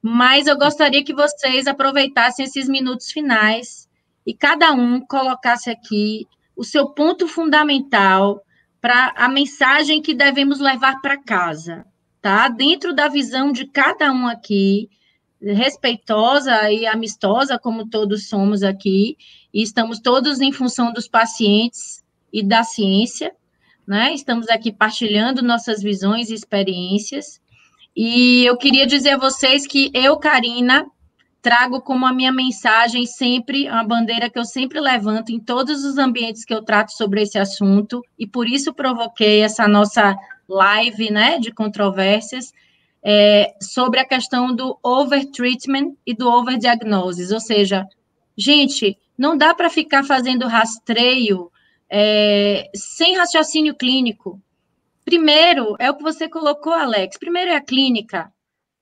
mas eu gostaria que vocês aproveitassem esses minutos finais e cada um colocasse aqui o seu ponto fundamental para a mensagem que devemos levar para casa, tá? Dentro da visão de cada um aqui, respeitosa e amistosa, como todos somos aqui, e estamos todos em função dos pacientes e da ciência, né? Estamos aqui partilhando nossas visões e experiências. E eu queria dizer a vocês que eu, Karina, trago como a minha mensagem sempre, a bandeira que eu sempre levanto em todos os ambientes que eu trato sobre esse assunto, e por isso provoquei essa nossa live né, de controvérsias, é, sobre a questão do overtreatment e do overdiagnosis, ou seja, gente, não dá para ficar fazendo rastreio é, sem raciocínio clínico. Primeiro, é o que você colocou, Alex, primeiro é a clínica,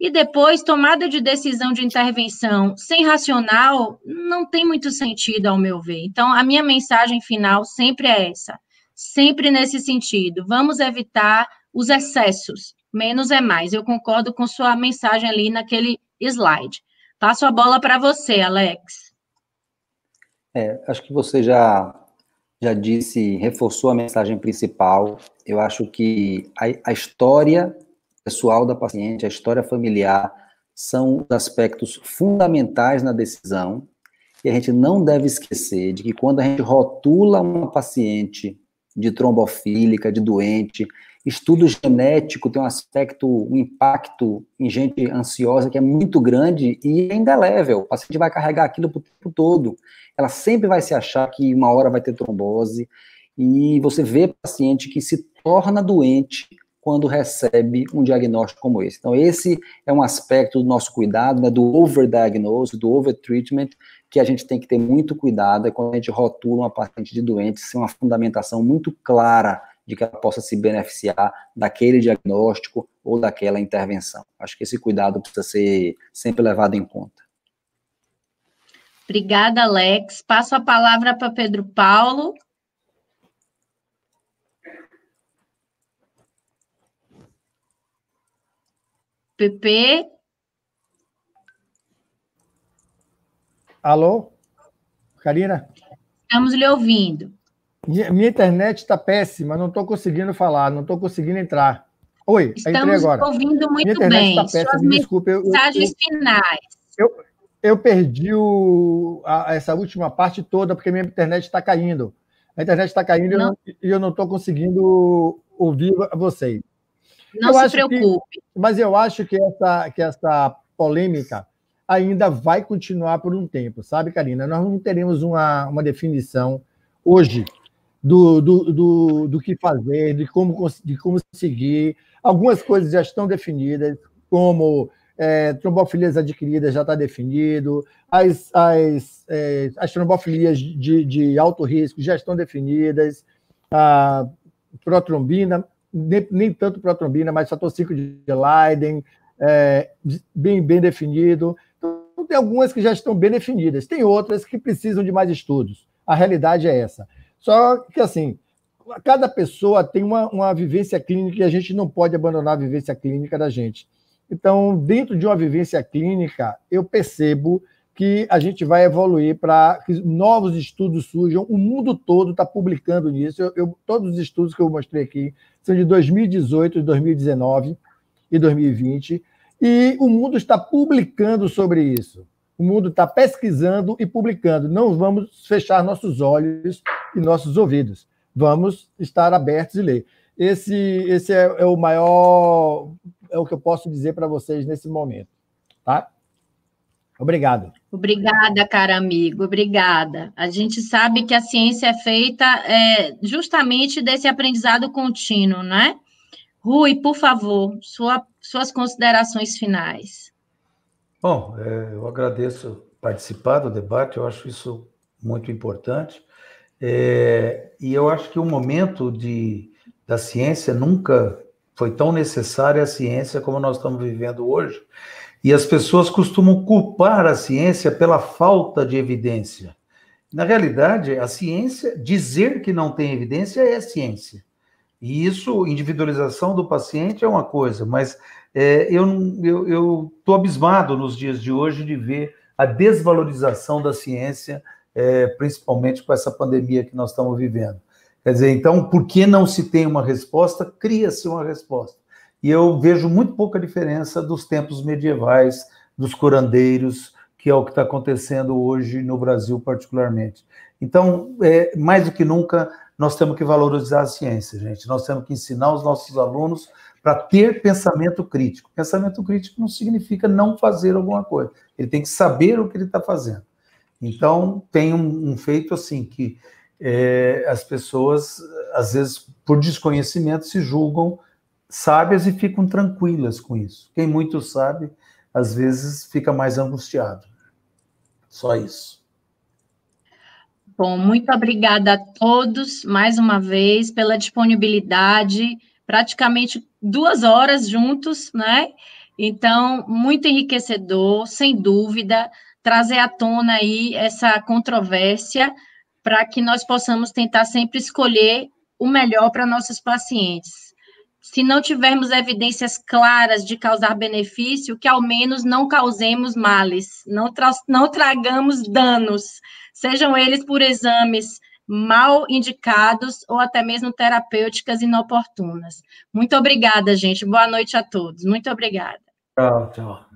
e depois, tomada de decisão de intervenção sem racional não tem muito sentido, ao meu ver. Então, a minha mensagem final sempre é essa, sempre nesse sentido. Vamos evitar os excessos. Menos é mais. Eu concordo com sua mensagem ali naquele slide. Passo a bola para você, Alex. É, acho que você já já disse, reforçou a mensagem principal. Eu acho que a, a história pessoal da paciente, a história familiar, são aspectos fundamentais na decisão. E a gente não deve esquecer de que quando a gente rotula uma paciente de trombofílica, de doente, estudo genético tem um aspecto, um impacto em gente ansiosa que é muito grande e é indelével. O paciente vai carregar aquilo o tempo todo. Ela sempre vai se achar que uma hora vai ter trombose. E você vê paciente que se torna doente quando recebe um diagnóstico como esse. Então, esse é um aspecto do nosso cuidado, né, do overdiagnose, do overtreatment, que a gente tem que ter muito cuidado é quando a gente rotula uma paciente de doente sem uma fundamentação muito clara de que ela possa se beneficiar daquele diagnóstico ou daquela intervenção. Acho que esse cuidado precisa ser sempre levado em conta. Obrigada, Alex. Passo a palavra para Pedro Paulo, PP. Alô? Karina? Estamos lhe ouvindo. Minha internet está péssima, não estou conseguindo falar, não estou conseguindo entrar. Oi, Estamos agora. ouvindo muito tá bem. Tá péssima, Suas me desculpa, mensagens eu, finais. Eu, eu perdi o, a, essa última parte toda porque minha internet está caindo. A internet está caindo e eu não estou conseguindo ouvir vocês. Não eu se preocupe. Que, mas eu acho que essa, que essa polêmica ainda vai continuar por um tempo, sabe, Karina? Nós não teremos uma, uma definição hoje do, do, do, do que fazer, de como, de como seguir. Algumas coisas já estão definidas, como é, trombofilias adquiridas já está definido, as, as, é, as trombofilias de, de, alto risco já estão definidas, a protrombina, nem, nem tanto para a trombina, mas fator 5 de Leiden, é, bem, bem definido. Então, tem algumas que já estão bem definidas, tem outras que precisam de mais estudos. A realidade é essa. Só que, assim, cada pessoa tem uma, uma vivência clínica e a gente não pode abandonar a vivência clínica da gente. Então, dentro de uma vivência clínica, eu percebo que a gente vai evoluir para que novos estudos surjam. O mundo todo está publicando nisso. Eu, eu, todos os estudos que eu mostrei aqui são de 2018, 2019 e 2020, e o mundo está publicando sobre isso. O mundo está pesquisando e publicando. Não vamos fechar nossos olhos e nossos ouvidos. Vamos estar abertos e ler. Esse, esse é, é o maior, é o que eu posso dizer para vocês nesse momento, tá? Obrigado. Obrigada, cara amigo, obrigada. A gente sabe que a ciência é feita é, justamente desse aprendizado contínuo, né? Rui, por favor, sua, suas considerações finais. Bom, é, eu agradeço participar do debate, eu acho isso muito importante. É, e eu acho que o momento de, da ciência nunca foi tão necessária a ciência como nós estamos vivendo hoje. E as pessoas costumam culpar a ciência pela falta de evidência. Na realidade, a ciência, dizer que não tem evidência é ciência. E isso, individualização do paciente é uma coisa, mas é, eu estou eu abismado nos dias de hoje de ver a desvalorização da ciência, é, principalmente com essa pandemia que nós estamos vivendo. Quer dizer, então, por que não se tem uma resposta? Cria-se uma resposta. E eu vejo muito pouca diferença dos tempos medievais, dos curandeiros, que é o que está acontecendo hoje no Brasil, particularmente. Então, é, mais do que nunca, nós temos que valorizar a ciência, gente. Nós temos que ensinar os nossos alunos para ter pensamento crítico. Pensamento crítico não significa não fazer alguma coisa. Ele tem que saber o que ele está fazendo. Então, tem um, um feito assim que é, as pessoas, às vezes, por desconhecimento, se julgam sábias e ficam tranquilas com isso. Quem muito sabe, às vezes fica mais angustiado. Só isso. Bom, muito obrigada a todos, mais uma vez, pela disponibilidade, praticamente duas horas juntos, né? Então, muito enriquecedor, sem dúvida, trazer à tona aí essa controvérsia para que nós possamos tentar sempre escolher o melhor para nossos pacientes se não tivermos evidências claras de causar benefício, que ao menos não causemos males, não, tra não tragamos danos, sejam eles por exames mal indicados ou até mesmo terapêuticas inoportunas. Muito obrigada, gente. Boa noite a todos. Muito obrigada. Tchau, tchau.